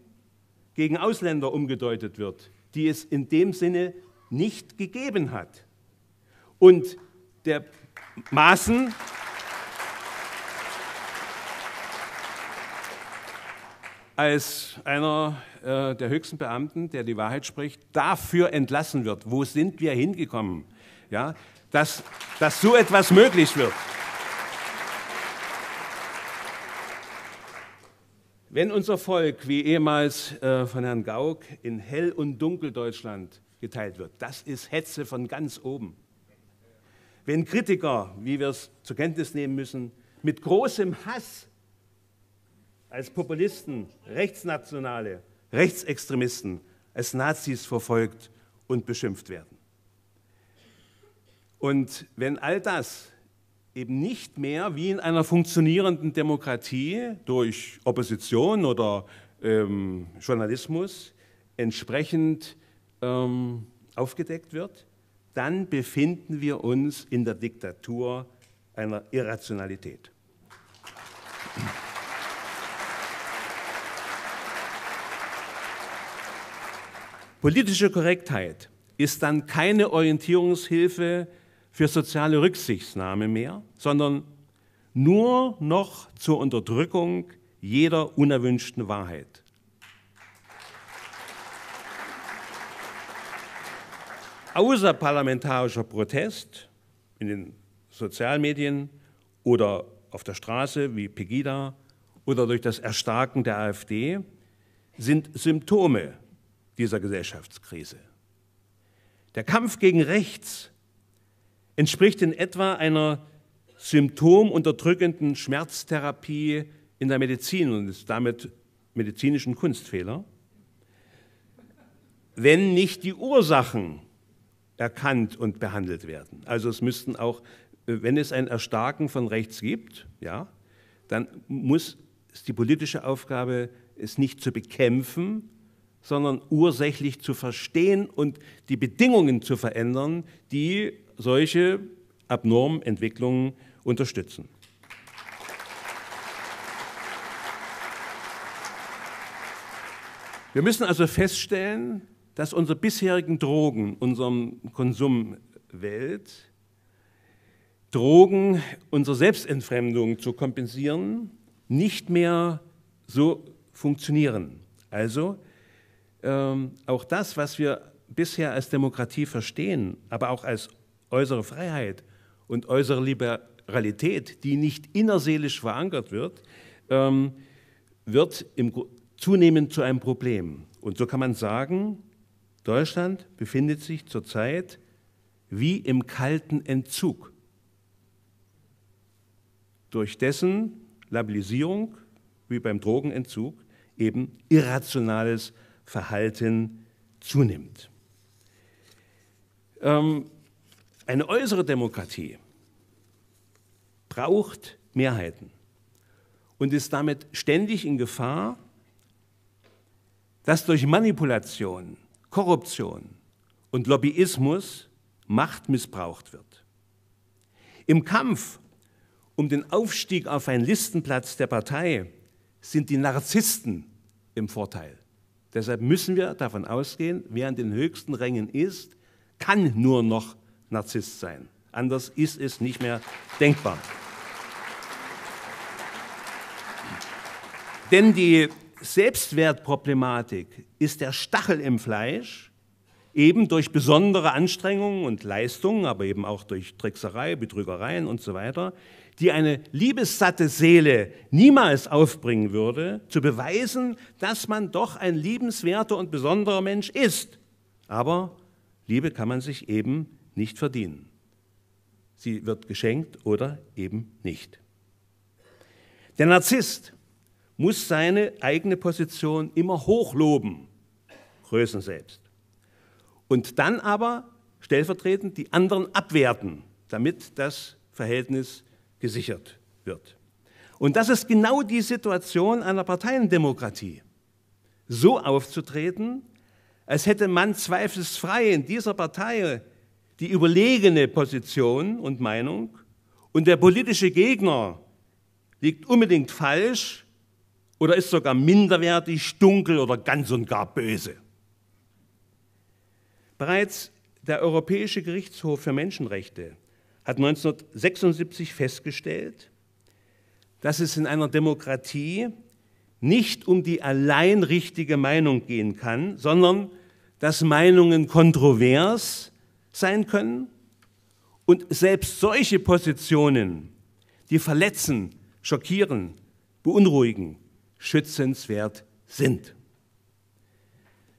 gegen Ausländer umgedeutet wird, die es in dem Sinne nicht gegeben hat. Und der Maßen als einer äh, der höchsten Beamten, der die Wahrheit spricht, dafür entlassen wird. Wo sind wir hingekommen? Ja, dass, dass so etwas möglich wird. Wenn unser Volk, wie ehemals äh, von Herrn Gauck, in Hell- und Dunkeldeutschland geteilt wird, das ist Hetze von ganz oben. Wenn Kritiker, wie wir es zur Kenntnis nehmen müssen, mit großem Hass als Populisten, Rechtsnationale Rechtsextremisten, als Nazis verfolgt und beschimpft werden. Und wenn all das eben nicht mehr wie in einer funktionierenden Demokratie durch Opposition oder ähm, Journalismus entsprechend ähm, aufgedeckt wird, dann befinden wir uns in der Diktatur einer Irrationalität. Politische Korrektheit ist dann keine Orientierungshilfe für soziale Rücksichtnahme mehr, sondern nur noch zur Unterdrückung jeder unerwünschten Wahrheit. Außerparlamentarischer Protest in den Sozialmedien oder auf der Straße wie Pegida oder durch das Erstarken der AfD sind Symptome dieser Gesellschaftskrise. Der Kampf gegen rechts entspricht in etwa einer symptomunterdrückenden Schmerztherapie in der Medizin und ist damit medizinischen Kunstfehler, wenn nicht die Ursachen erkannt und behandelt werden. Also es müssten auch, wenn es ein Erstarken von rechts gibt, ja, dann muss es die politische Aufgabe, es nicht zu bekämpfen, sondern ursächlich zu verstehen und die Bedingungen zu verändern, die solche abnormen Entwicklungen unterstützen. Wir müssen also feststellen, dass unsere bisherigen Drogen, unserem Konsumwelt, Drogen unsere Selbstentfremdung zu kompensieren, nicht mehr so funktionieren. Also ähm, auch das, was wir bisher als Demokratie verstehen, aber auch als äußere Freiheit und äußere Liberalität, die nicht innerseelisch verankert wird, ähm, wird im, zunehmend zu einem Problem. Und so kann man sagen, Deutschland befindet sich zurzeit wie im kalten Entzug durch dessen Labilisierung, wie beim Drogenentzug, eben irrationales Verhalten zunimmt. Ähm, eine äußere Demokratie braucht Mehrheiten und ist damit ständig in Gefahr, dass durch Manipulation, Korruption und Lobbyismus Macht missbraucht wird. Im Kampf um den Aufstieg auf einen Listenplatz der Partei sind die Narzissten im Vorteil. Deshalb müssen wir davon ausgehen, wer an den höchsten Rängen ist, kann nur noch Narzisst sein. Anders ist es nicht mehr denkbar. Denn die Selbstwertproblematik ist der Stachel im Fleisch, eben durch besondere Anstrengungen und Leistungen, aber eben auch durch Trickserei, Betrügereien und so weiter, die eine liebessatte Seele niemals aufbringen würde, zu beweisen, dass man doch ein liebenswerter und besonderer Mensch ist. Aber Liebe kann man sich eben nicht verdienen. Sie wird geschenkt oder eben nicht. Der Narzisst muss seine eigene Position immer hochloben, Größen selbst. Und dann aber stellvertretend die anderen abwerten, damit das Verhältnis gesichert wird. Und das ist genau die Situation einer Parteiendemokratie. So aufzutreten, als hätte man zweifelsfrei in dieser Partei die überlegene Position und Meinung und der politische Gegner liegt unbedingt falsch oder ist sogar minderwertig, dunkel oder ganz und gar böse. Bereits der Europäische Gerichtshof für Menschenrechte hat 1976 festgestellt, dass es in einer Demokratie nicht um die allein richtige Meinung gehen kann, sondern dass Meinungen kontrovers sein können und selbst solche Positionen, die verletzen, schockieren, beunruhigen, schützenswert sind.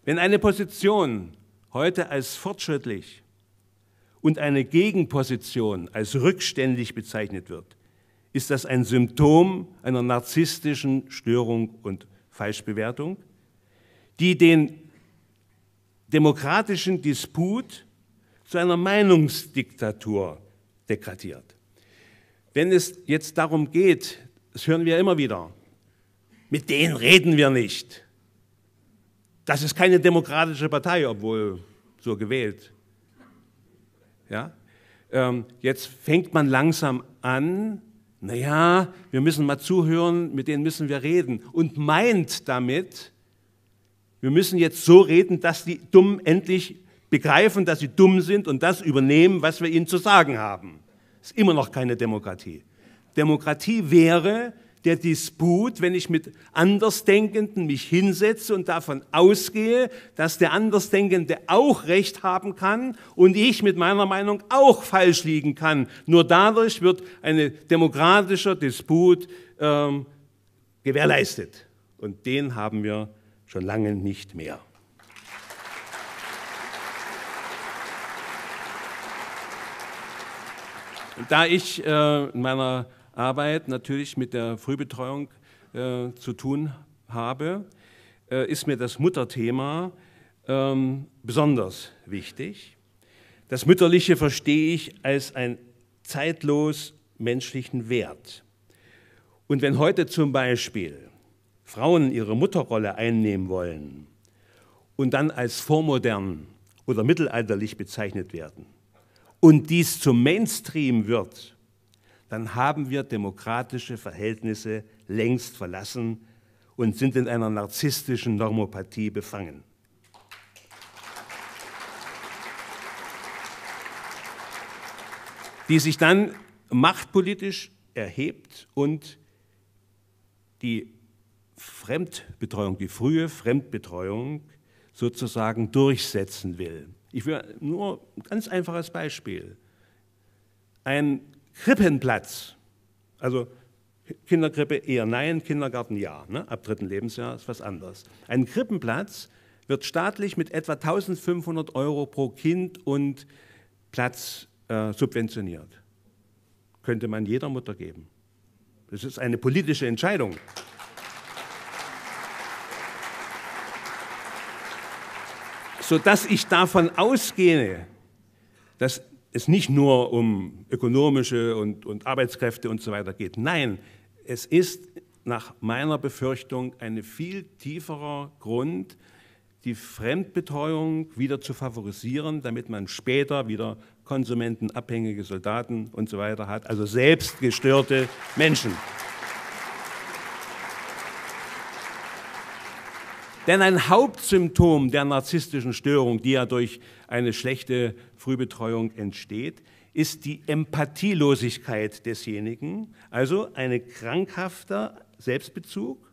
Wenn eine Position heute als fortschrittlich und eine Gegenposition als rückständig bezeichnet wird, ist das ein Symptom einer narzisstischen Störung und Falschbewertung, die den demokratischen Disput zu einer Meinungsdiktatur degradiert. Wenn es jetzt darum geht, das hören wir immer wieder, mit denen reden wir nicht. Das ist keine demokratische Partei, obwohl so gewählt. Ja? Ähm, jetzt fängt man langsam an, naja, wir müssen mal zuhören, mit denen müssen wir reden. Und meint damit, wir müssen jetzt so reden, dass die Dummen endlich begreifen, dass sie dumm sind und das übernehmen, was wir ihnen zu sagen haben. Das ist immer noch keine Demokratie. Demokratie wäre, der Disput, wenn ich mit Andersdenkenden mich hinsetze und davon ausgehe, dass der Andersdenkende auch Recht haben kann und ich mit meiner Meinung auch falsch liegen kann. Nur dadurch wird ein demokratischer Disput ähm, gewährleistet. Und den haben wir schon lange nicht mehr. Und da ich äh, in meiner Arbeit natürlich mit der Frühbetreuung äh, zu tun habe, äh, ist mir das Mutterthema ähm, besonders wichtig. Das Mütterliche verstehe ich als einen zeitlos menschlichen Wert. Und wenn heute zum Beispiel Frauen ihre Mutterrolle einnehmen wollen und dann als vormodern oder mittelalterlich bezeichnet werden und dies zum Mainstream wird, dann haben wir demokratische Verhältnisse längst verlassen und sind in einer narzisstischen Normopathie befangen. die sich dann machtpolitisch erhebt und die Fremdbetreuung, die frühe Fremdbetreuung sozusagen durchsetzen will. Ich will nur ein ganz einfaches Beispiel. Ein Krippenplatz, also Kinderkrippe eher nein, Kindergarten ja, ne? ab dritten Lebensjahr ist was anderes. Ein Krippenplatz wird staatlich mit etwa 1500 Euro pro Kind und Platz äh, subventioniert. Könnte man jeder Mutter geben. Das ist eine politische Entscheidung. sodass ich davon ausgehe, dass es nicht nur um ökonomische und, und Arbeitskräfte und so weiter geht. Nein, es ist nach meiner Befürchtung ein viel tieferer Grund, die Fremdbetreuung wieder zu favorisieren, damit man später wieder konsumentenabhängige Soldaten und so weiter hat, also selbstgestörte Menschen. Denn ein Hauptsymptom der narzisstischen Störung, die ja durch eine schlechte Frühbetreuung entsteht, ist die Empathielosigkeit desjenigen, also ein krankhafter Selbstbezug,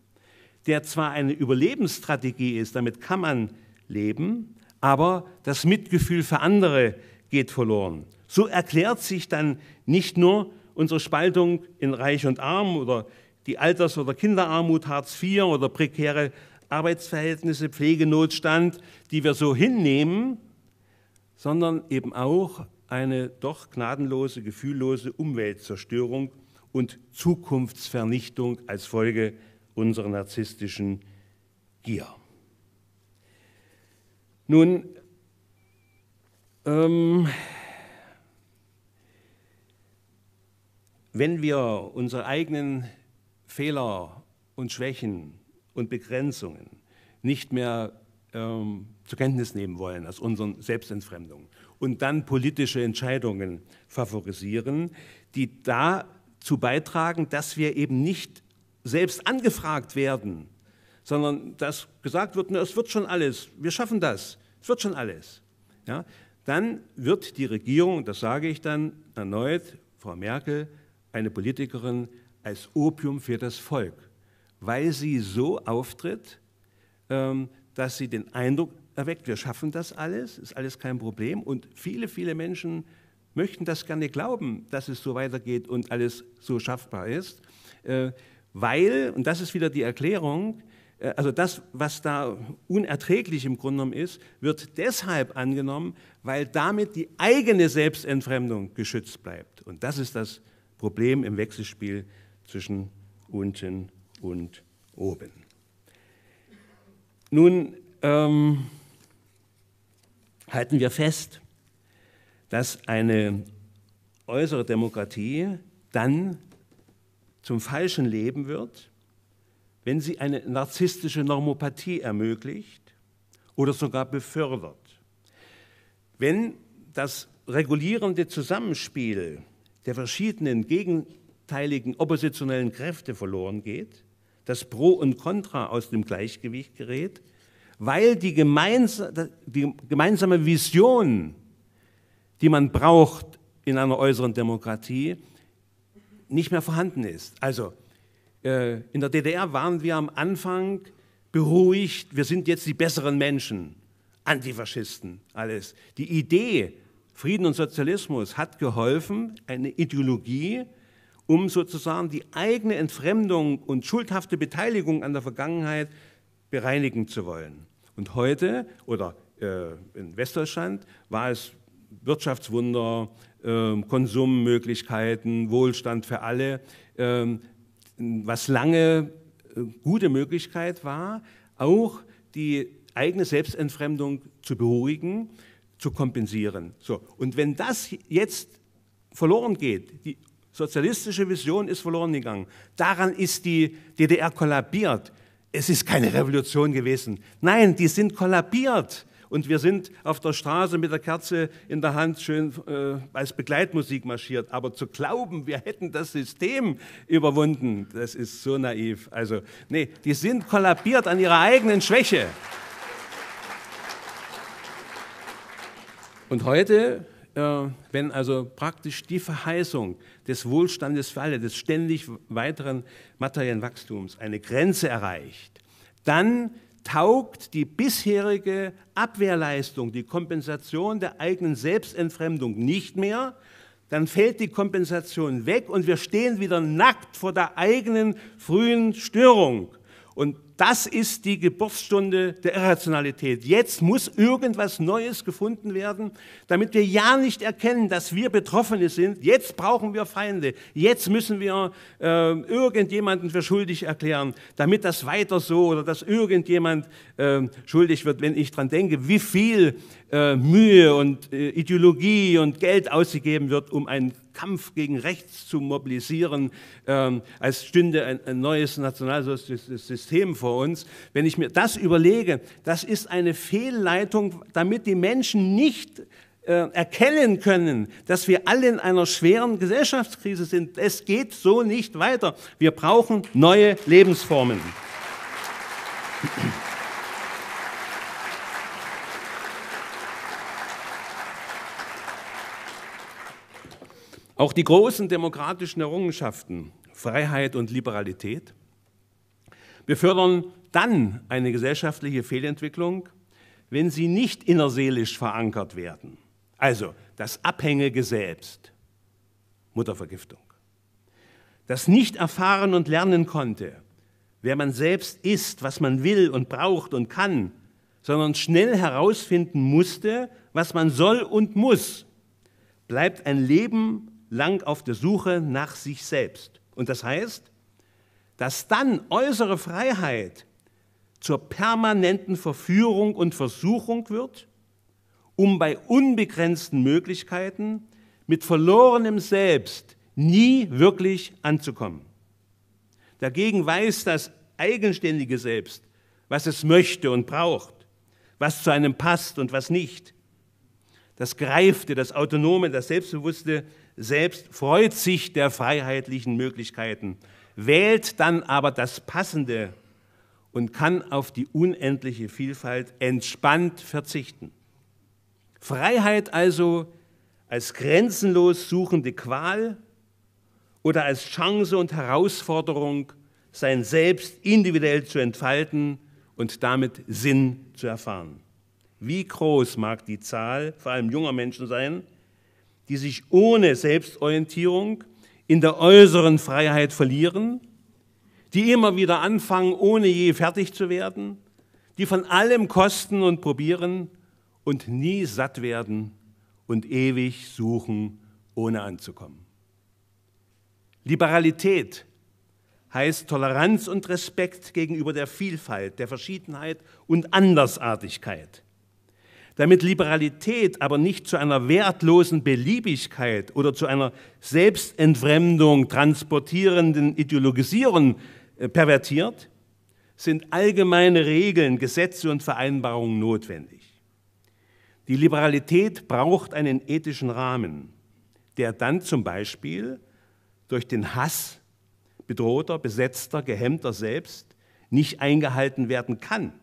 der zwar eine Überlebensstrategie ist, damit kann man leben, aber das Mitgefühl für andere geht verloren. So erklärt sich dann nicht nur unsere Spaltung in Reich und Arm oder die Alters- oder Kinderarmut, Hartz IV oder prekäre Arbeitsverhältnisse, Pflegenotstand, die wir so hinnehmen, sondern eben auch eine doch gnadenlose, gefühllose Umweltzerstörung und Zukunftsvernichtung als Folge unserer narzisstischen Gier. Nun, ähm, wenn wir unsere eigenen Fehler und Schwächen und Begrenzungen nicht mehr ähm, zur Kenntnis nehmen wollen aus unseren Selbstentfremdungen und dann politische Entscheidungen favorisieren, die dazu beitragen, dass wir eben nicht selbst angefragt werden, sondern dass gesagt wird, es wird schon alles, wir schaffen das, es wird schon alles. Ja? Dann wird die Regierung, das sage ich dann erneut, Frau Merkel, eine Politikerin als Opium für das Volk weil sie so auftritt, ähm, dass sie den Eindruck erweckt, wir schaffen das alles, ist alles kein Problem. Und viele, viele Menschen möchten das gerne glauben, dass es so weitergeht und alles so schaffbar ist, äh, weil, und das ist wieder die Erklärung, äh, also das, was da unerträglich im Grunde genommen ist, wird deshalb angenommen, weil damit die eigene Selbstentfremdung geschützt bleibt. Und das ist das Problem im Wechselspiel zwischen unten und oben. Nun ähm, halten wir fest, dass eine äußere Demokratie dann zum falschen Leben wird, wenn sie eine narzisstische Normopathie ermöglicht oder sogar befördert. Wenn das regulierende Zusammenspiel der verschiedenen gegenteiligen oppositionellen Kräfte verloren geht, das Pro und Contra aus dem Gleichgewicht gerät, weil die, gemeins die gemeinsame Vision, die man braucht in einer äußeren Demokratie, nicht mehr vorhanden ist. Also äh, in der DDR waren wir am Anfang beruhigt, wir sind jetzt die besseren Menschen, Antifaschisten, alles. Die Idee Frieden und Sozialismus hat geholfen, eine Ideologie um sozusagen die eigene Entfremdung und schuldhafte Beteiligung an der Vergangenheit bereinigen zu wollen. Und heute oder äh, in Westdeutschland war es Wirtschaftswunder, äh, Konsummöglichkeiten, Wohlstand für alle, äh, was lange äh, gute Möglichkeit war, auch die eigene Selbstentfremdung zu beruhigen, zu kompensieren. So. Und wenn das jetzt verloren geht, die sozialistische Vision ist verloren gegangen. Daran ist die DDR kollabiert. Es ist keine Revolution gewesen. Nein, die sind kollabiert. Und wir sind auf der Straße mit der Kerze in der Hand schön äh, als Begleitmusik marschiert. Aber zu glauben, wir hätten das System überwunden, das ist so naiv. Also, nee, die sind kollabiert an ihrer eigenen Schwäche. Und heute äh, wenn also praktisch die Verheißung des Wohlstandes für alle, des ständig weiteren materiellen Wachstums eine Grenze erreicht, dann taugt die bisherige Abwehrleistung, die Kompensation der eigenen Selbstentfremdung nicht mehr, dann fällt die Kompensation weg und wir stehen wieder nackt vor der eigenen frühen Störung. Und das ist die Geburtsstunde der Irrationalität. Jetzt muss irgendwas Neues gefunden werden, damit wir ja nicht erkennen, dass wir Betroffene sind. Jetzt brauchen wir Feinde. Jetzt müssen wir äh, irgendjemanden für schuldig erklären, damit das weiter so oder dass irgendjemand äh, schuldig wird, wenn ich dran denke, wie viel äh, Mühe und äh, Ideologie und Geld ausgegeben wird, um ein Kampf gegen rechts zu mobilisieren, ähm, als stünde ein, ein neues nationalsozialistisches System vor uns. Wenn ich mir das überlege, das ist eine Fehlleitung, damit die Menschen nicht äh, erkennen können, dass wir alle in einer schweren Gesellschaftskrise sind. Es geht so nicht weiter. Wir brauchen neue Lebensformen. Applaus Auch die großen demokratischen Errungenschaften, Freiheit und Liberalität, befördern dann eine gesellschaftliche Fehlentwicklung, wenn sie nicht innerseelisch verankert werden. Also das abhängige Selbst, Muttervergiftung. Das nicht erfahren und lernen konnte, wer man selbst ist, was man will und braucht und kann, sondern schnell herausfinden musste, was man soll und muss, bleibt ein Leben lang auf der Suche nach sich selbst. Und das heißt, dass dann äußere Freiheit zur permanenten Verführung und Versuchung wird, um bei unbegrenzten Möglichkeiten mit verlorenem Selbst nie wirklich anzukommen. Dagegen weiß das eigenständige Selbst, was es möchte und braucht, was zu einem passt und was nicht. Das Greifte, das Autonome, das Selbstbewusste selbst freut sich der freiheitlichen Möglichkeiten, wählt dann aber das Passende und kann auf die unendliche Vielfalt entspannt verzichten. Freiheit also als grenzenlos suchende Qual oder als Chance und Herausforderung, sein Selbst individuell zu entfalten und damit Sinn zu erfahren. Wie groß mag die Zahl vor allem junger Menschen sein, die sich ohne Selbstorientierung in der äußeren Freiheit verlieren, die immer wieder anfangen, ohne je fertig zu werden, die von allem kosten und probieren und nie satt werden und ewig suchen, ohne anzukommen. Liberalität heißt Toleranz und Respekt gegenüber der Vielfalt, der Verschiedenheit und Andersartigkeit. Damit Liberalität aber nicht zu einer wertlosen Beliebigkeit oder zu einer Selbstentfremdung transportierenden Ideologisierung äh, pervertiert, sind allgemeine Regeln, Gesetze und Vereinbarungen notwendig. Die Liberalität braucht einen ethischen Rahmen, der dann zum Beispiel durch den Hass bedrohter, besetzter, gehemmter selbst nicht eingehalten werden kann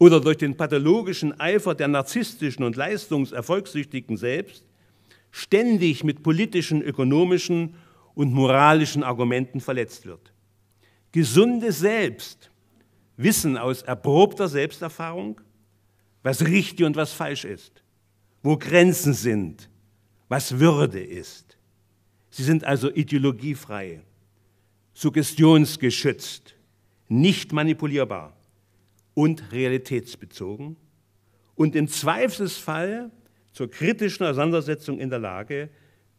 oder durch den pathologischen Eifer der narzisstischen und leistungserfolgssüchtigen selbst ständig mit politischen, ökonomischen und moralischen Argumenten verletzt wird. Gesundes Selbst, Wissen aus erprobter Selbsterfahrung, was richtig und was falsch ist, wo Grenzen sind, was Würde ist. Sie sind also ideologiefrei, suggestionsgeschützt, nicht manipulierbar und realitätsbezogen und im Zweifelsfall zur kritischen Auseinandersetzung in der Lage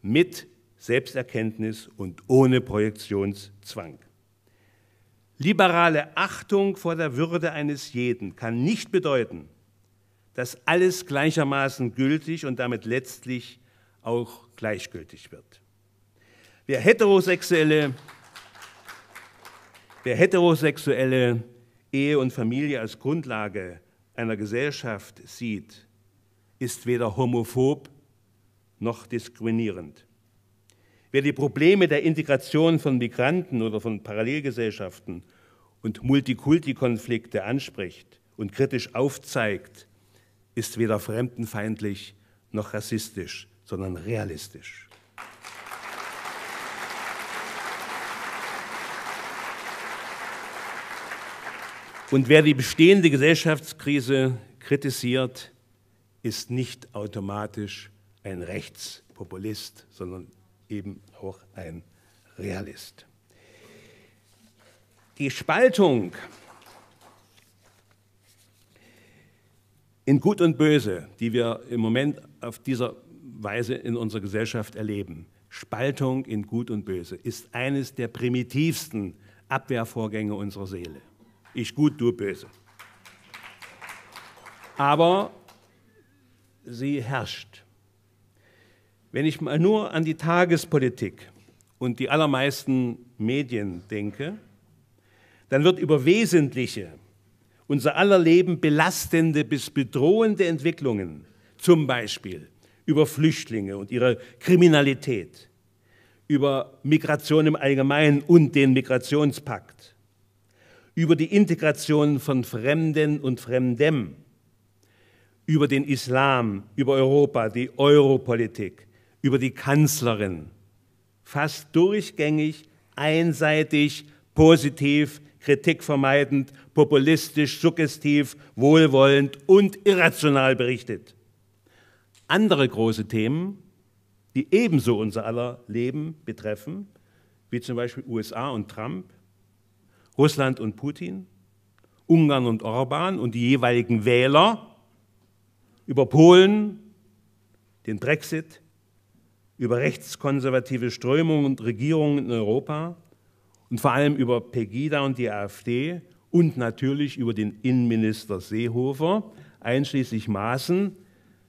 mit Selbsterkenntnis und ohne Projektionszwang. Liberale Achtung vor der Würde eines jeden kann nicht bedeuten, dass alles gleichermaßen gültig und damit letztlich auch gleichgültig wird. Wer Heterosexuelle, wer Heterosexuelle Ehe und Familie als Grundlage einer Gesellschaft sieht, ist weder homophob noch diskriminierend. Wer die Probleme der Integration von Migranten oder von Parallelgesellschaften und Multikulti-Konflikte anspricht und kritisch aufzeigt, ist weder fremdenfeindlich noch rassistisch, sondern realistisch. Und wer die bestehende Gesellschaftskrise kritisiert, ist nicht automatisch ein Rechtspopulist, sondern eben auch ein Realist. Die Spaltung in Gut und Böse, die wir im Moment auf dieser Weise in unserer Gesellschaft erleben, Spaltung in Gut und Böse, ist eines der primitivsten Abwehrvorgänge unserer Seele ist gut du böse. Aber sie herrscht. Wenn ich mal nur an die Tagespolitik und die allermeisten Medien denke, dann wird über wesentliche, unser aller Leben belastende bis bedrohende Entwicklungen, zum Beispiel über Flüchtlinge und ihre Kriminalität, über Migration im Allgemeinen und den Migrationspakt, über die Integration von Fremden und Fremdem, über den Islam, über Europa, die Europolitik, über die Kanzlerin. Fast durchgängig, einseitig, positiv, kritikvermeidend, populistisch, suggestiv, wohlwollend und irrational berichtet. Andere große Themen, die ebenso unser aller Leben betreffen, wie zum Beispiel USA und Trump, Russland und Putin, Ungarn und Orban und die jeweiligen Wähler, über Polen, den Brexit, über rechtskonservative Strömungen und Regierungen in Europa und vor allem über Pegida und die AfD und natürlich über den Innenminister Seehofer, einschließlich Maßen,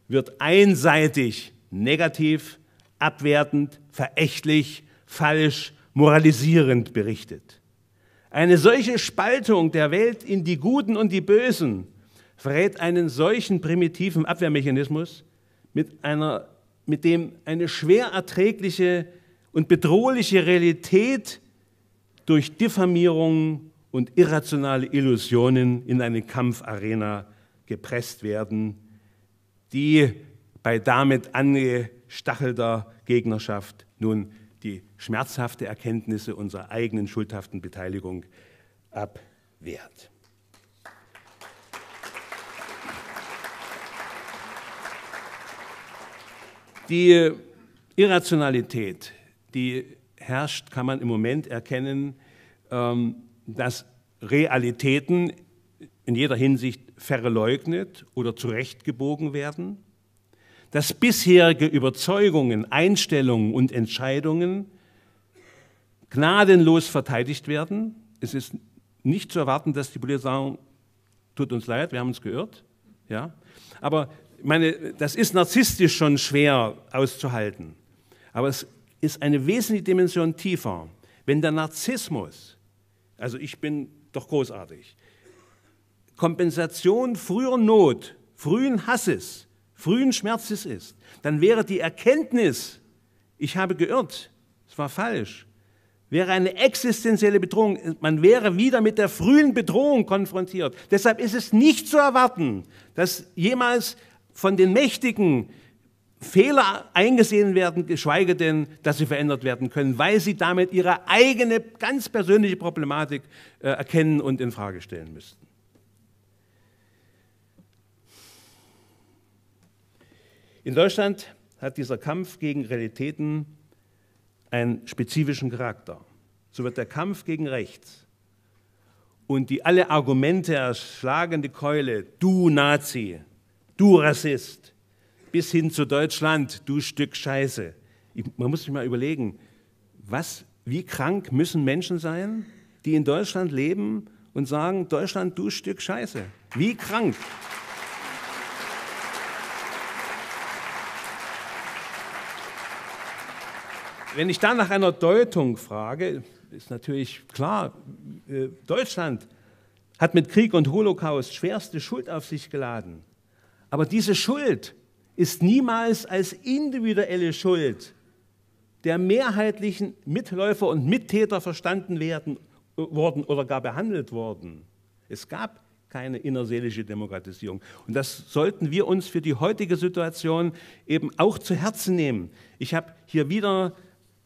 wird einseitig negativ, abwertend, verächtlich, falsch, moralisierend berichtet. Eine solche Spaltung der Welt in die Guten und die Bösen verrät einen solchen primitiven Abwehrmechanismus, mit, einer, mit dem eine schwer erträgliche und bedrohliche Realität durch Diffamierungen und irrationale Illusionen in eine Kampfarena gepresst werden, die bei damit angestachelter Gegnerschaft nun die schmerzhafte Erkenntnisse unserer eigenen schuldhaften Beteiligung abwehrt. Die Irrationalität, die herrscht, kann man im Moment erkennen, ähm, dass Realitäten in jeder Hinsicht verleugnet oder zurechtgebogen werden dass bisherige Überzeugungen, Einstellungen und Entscheidungen gnadenlos verteidigt werden. Es ist nicht zu erwarten, dass die Politiker sagen, tut uns leid, wir haben uns geirrt. Ja? Aber meine, das ist narzisstisch schon schwer auszuhalten. Aber es ist eine wesentliche Dimension tiefer. Wenn der Narzissmus, also ich bin doch großartig, Kompensation früher Not, frühen Hasses frühen Schmerzes ist, dann wäre die Erkenntnis, ich habe geirrt, es war falsch, wäre eine existenzielle Bedrohung. Man wäre wieder mit der frühen Bedrohung konfrontiert. Deshalb ist es nicht zu erwarten, dass jemals von den Mächtigen Fehler eingesehen werden, geschweige denn, dass sie verändert werden können, weil sie damit ihre eigene ganz persönliche Problematik äh, erkennen und in Frage stellen müssen. In Deutschland hat dieser Kampf gegen Realitäten einen spezifischen Charakter. So wird der Kampf gegen Rechts und die alle Argumente erschlagende Keule, du Nazi, du Rassist, bis hin zu Deutschland, du Stück Scheiße. Ich, man muss sich mal überlegen, was, wie krank müssen Menschen sein, die in Deutschland leben und sagen, Deutschland, du Stück Scheiße. Wie krank. Wenn ich dann nach einer Deutung frage, ist natürlich klar, äh, Deutschland hat mit Krieg und Holocaust schwerste Schuld auf sich geladen. Aber diese Schuld ist niemals als individuelle Schuld der mehrheitlichen Mitläufer und Mittäter verstanden werden, äh, worden oder gar behandelt worden. Es gab keine innerseelische Demokratisierung. Und das sollten wir uns für die heutige Situation eben auch zu Herzen nehmen. Ich habe hier wieder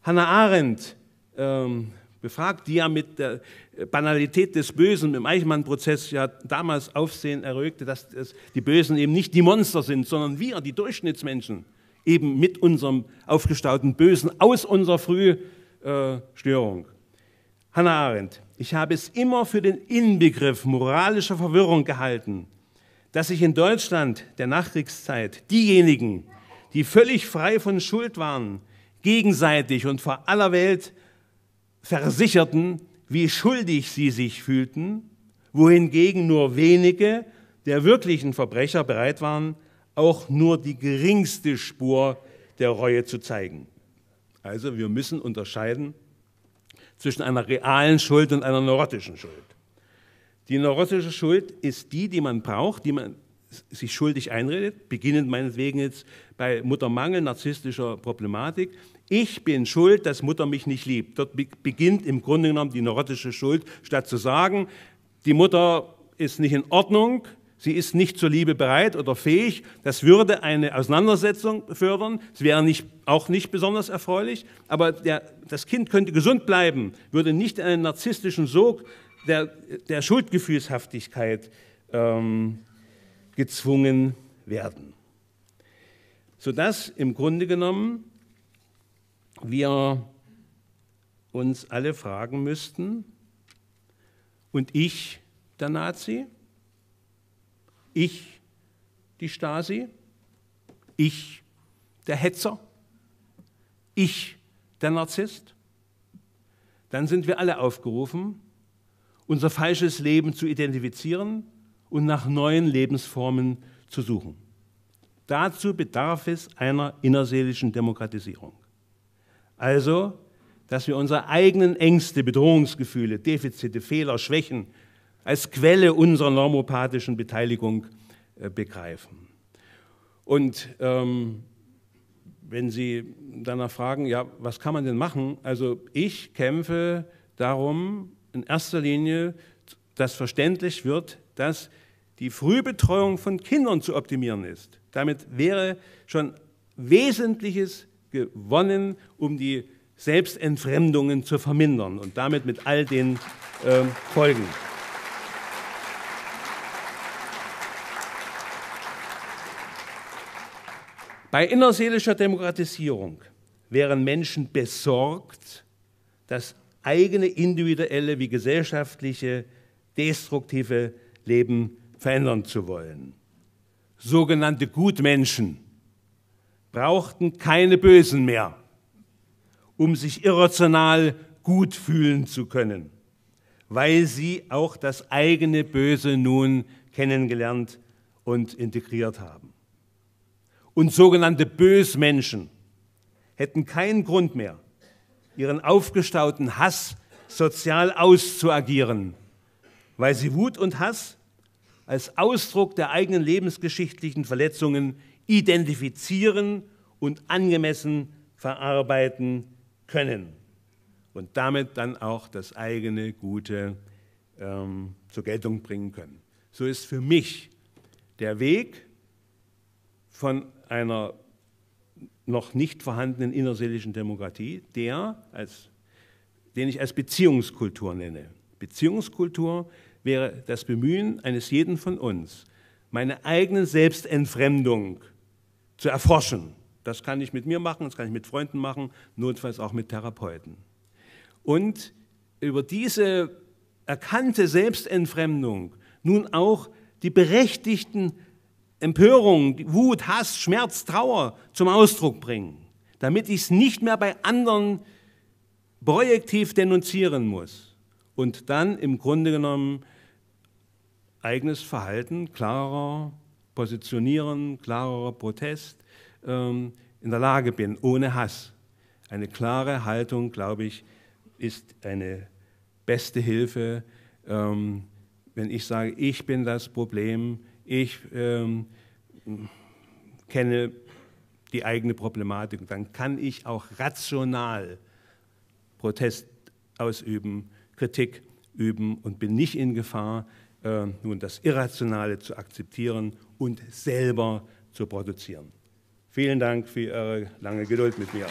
Hannah Arendt ähm, befragt, die ja mit der äh, Banalität des Bösen im Eichmann-Prozess ja damals Aufsehen errögte, dass die Bösen eben nicht die Monster sind, sondern wir, die Durchschnittsmenschen, eben mit unserem aufgestauten Bösen aus unserer Frühstörung. Äh, Hannah Arendt, ich habe es immer für den Inbegriff moralischer Verwirrung gehalten, dass sich in Deutschland der Nachkriegszeit diejenigen, die völlig frei von Schuld waren, gegenseitig und vor aller Welt versicherten, wie schuldig sie sich fühlten, wohingegen nur wenige der wirklichen Verbrecher bereit waren, auch nur die geringste Spur der Reue zu zeigen. Also wir müssen unterscheiden zwischen einer realen Schuld und einer neurotischen Schuld. Die neurotische Schuld ist die, die man braucht, die man sich schuldig einredet, beginnend meinetwegen jetzt bei Muttermangel, narzisstischer Problematik. Ich bin schuld, dass Mutter mich nicht liebt. Dort beginnt im Grunde genommen die neurotische Schuld, statt zu sagen, die Mutter ist nicht in Ordnung, sie ist nicht zur Liebe bereit oder fähig. Das würde eine Auseinandersetzung fördern. Es wäre nicht, auch nicht besonders erfreulich. Aber der, das Kind könnte gesund bleiben, würde nicht einen narzisstischen Sog der, der Schuldgefühlshaftigkeit ähm, gezwungen werden sodass im Grunde genommen wir uns alle fragen müssten, und ich, der Nazi, ich, die Stasi, ich, der Hetzer, ich, der Narzisst, dann sind wir alle aufgerufen, unser falsches Leben zu identifizieren und nach neuen Lebensformen zu suchen. Dazu bedarf es einer innerseelischen Demokratisierung. Also, dass wir unsere eigenen Ängste, Bedrohungsgefühle, Defizite, Fehler, Schwächen als Quelle unserer normopathischen Beteiligung äh, begreifen. Und ähm, wenn Sie danach fragen, ja, was kann man denn machen? Also ich kämpfe darum, in erster Linie, dass verständlich wird, dass die Frühbetreuung von Kindern zu optimieren ist. Damit wäre schon Wesentliches gewonnen, um die Selbstentfremdungen zu vermindern und damit mit all den äh, Folgen. Bei innerseelischer Demokratisierung wären Menschen besorgt, das eigene individuelle wie gesellschaftliche destruktive Leben verändern zu wollen sogenannte Gutmenschen, brauchten keine Bösen mehr, um sich irrational gut fühlen zu können, weil sie auch das eigene Böse nun kennengelernt und integriert haben. Und sogenannte Bösmenschen hätten keinen Grund mehr, ihren aufgestauten Hass sozial auszuagieren, weil sie Wut und Hass als Ausdruck der eigenen lebensgeschichtlichen Verletzungen identifizieren und angemessen verarbeiten können und damit dann auch das eigene Gute ähm, zur Geltung bringen können. So ist für mich der Weg von einer noch nicht vorhandenen innerseelischen Demokratie, der als, den ich als Beziehungskultur nenne. Beziehungskultur wäre das Bemühen eines jeden von uns, meine eigene Selbstentfremdung zu erforschen. Das kann ich mit mir machen, das kann ich mit Freunden machen, notfalls auch mit Therapeuten. Und über diese erkannte Selbstentfremdung nun auch die berechtigten Empörungen, Wut, Hass, Schmerz, Trauer zum Ausdruck bringen, damit ich es nicht mehr bei anderen projektiv denunzieren muss und dann im Grunde genommen eigenes Verhalten klarer positionieren, klarerer Protest ähm, in der Lage bin, ohne Hass. Eine klare Haltung, glaube ich, ist eine beste Hilfe, ähm, wenn ich sage, ich bin das Problem, ich ähm, kenne die eigene Problematik, dann kann ich auch rational Protest ausüben, Kritik üben und bin nicht in Gefahr, äh, nun das Irrationale zu akzeptieren und selber zu produzieren. Vielen Dank für Ihre lange Geduld mit mir.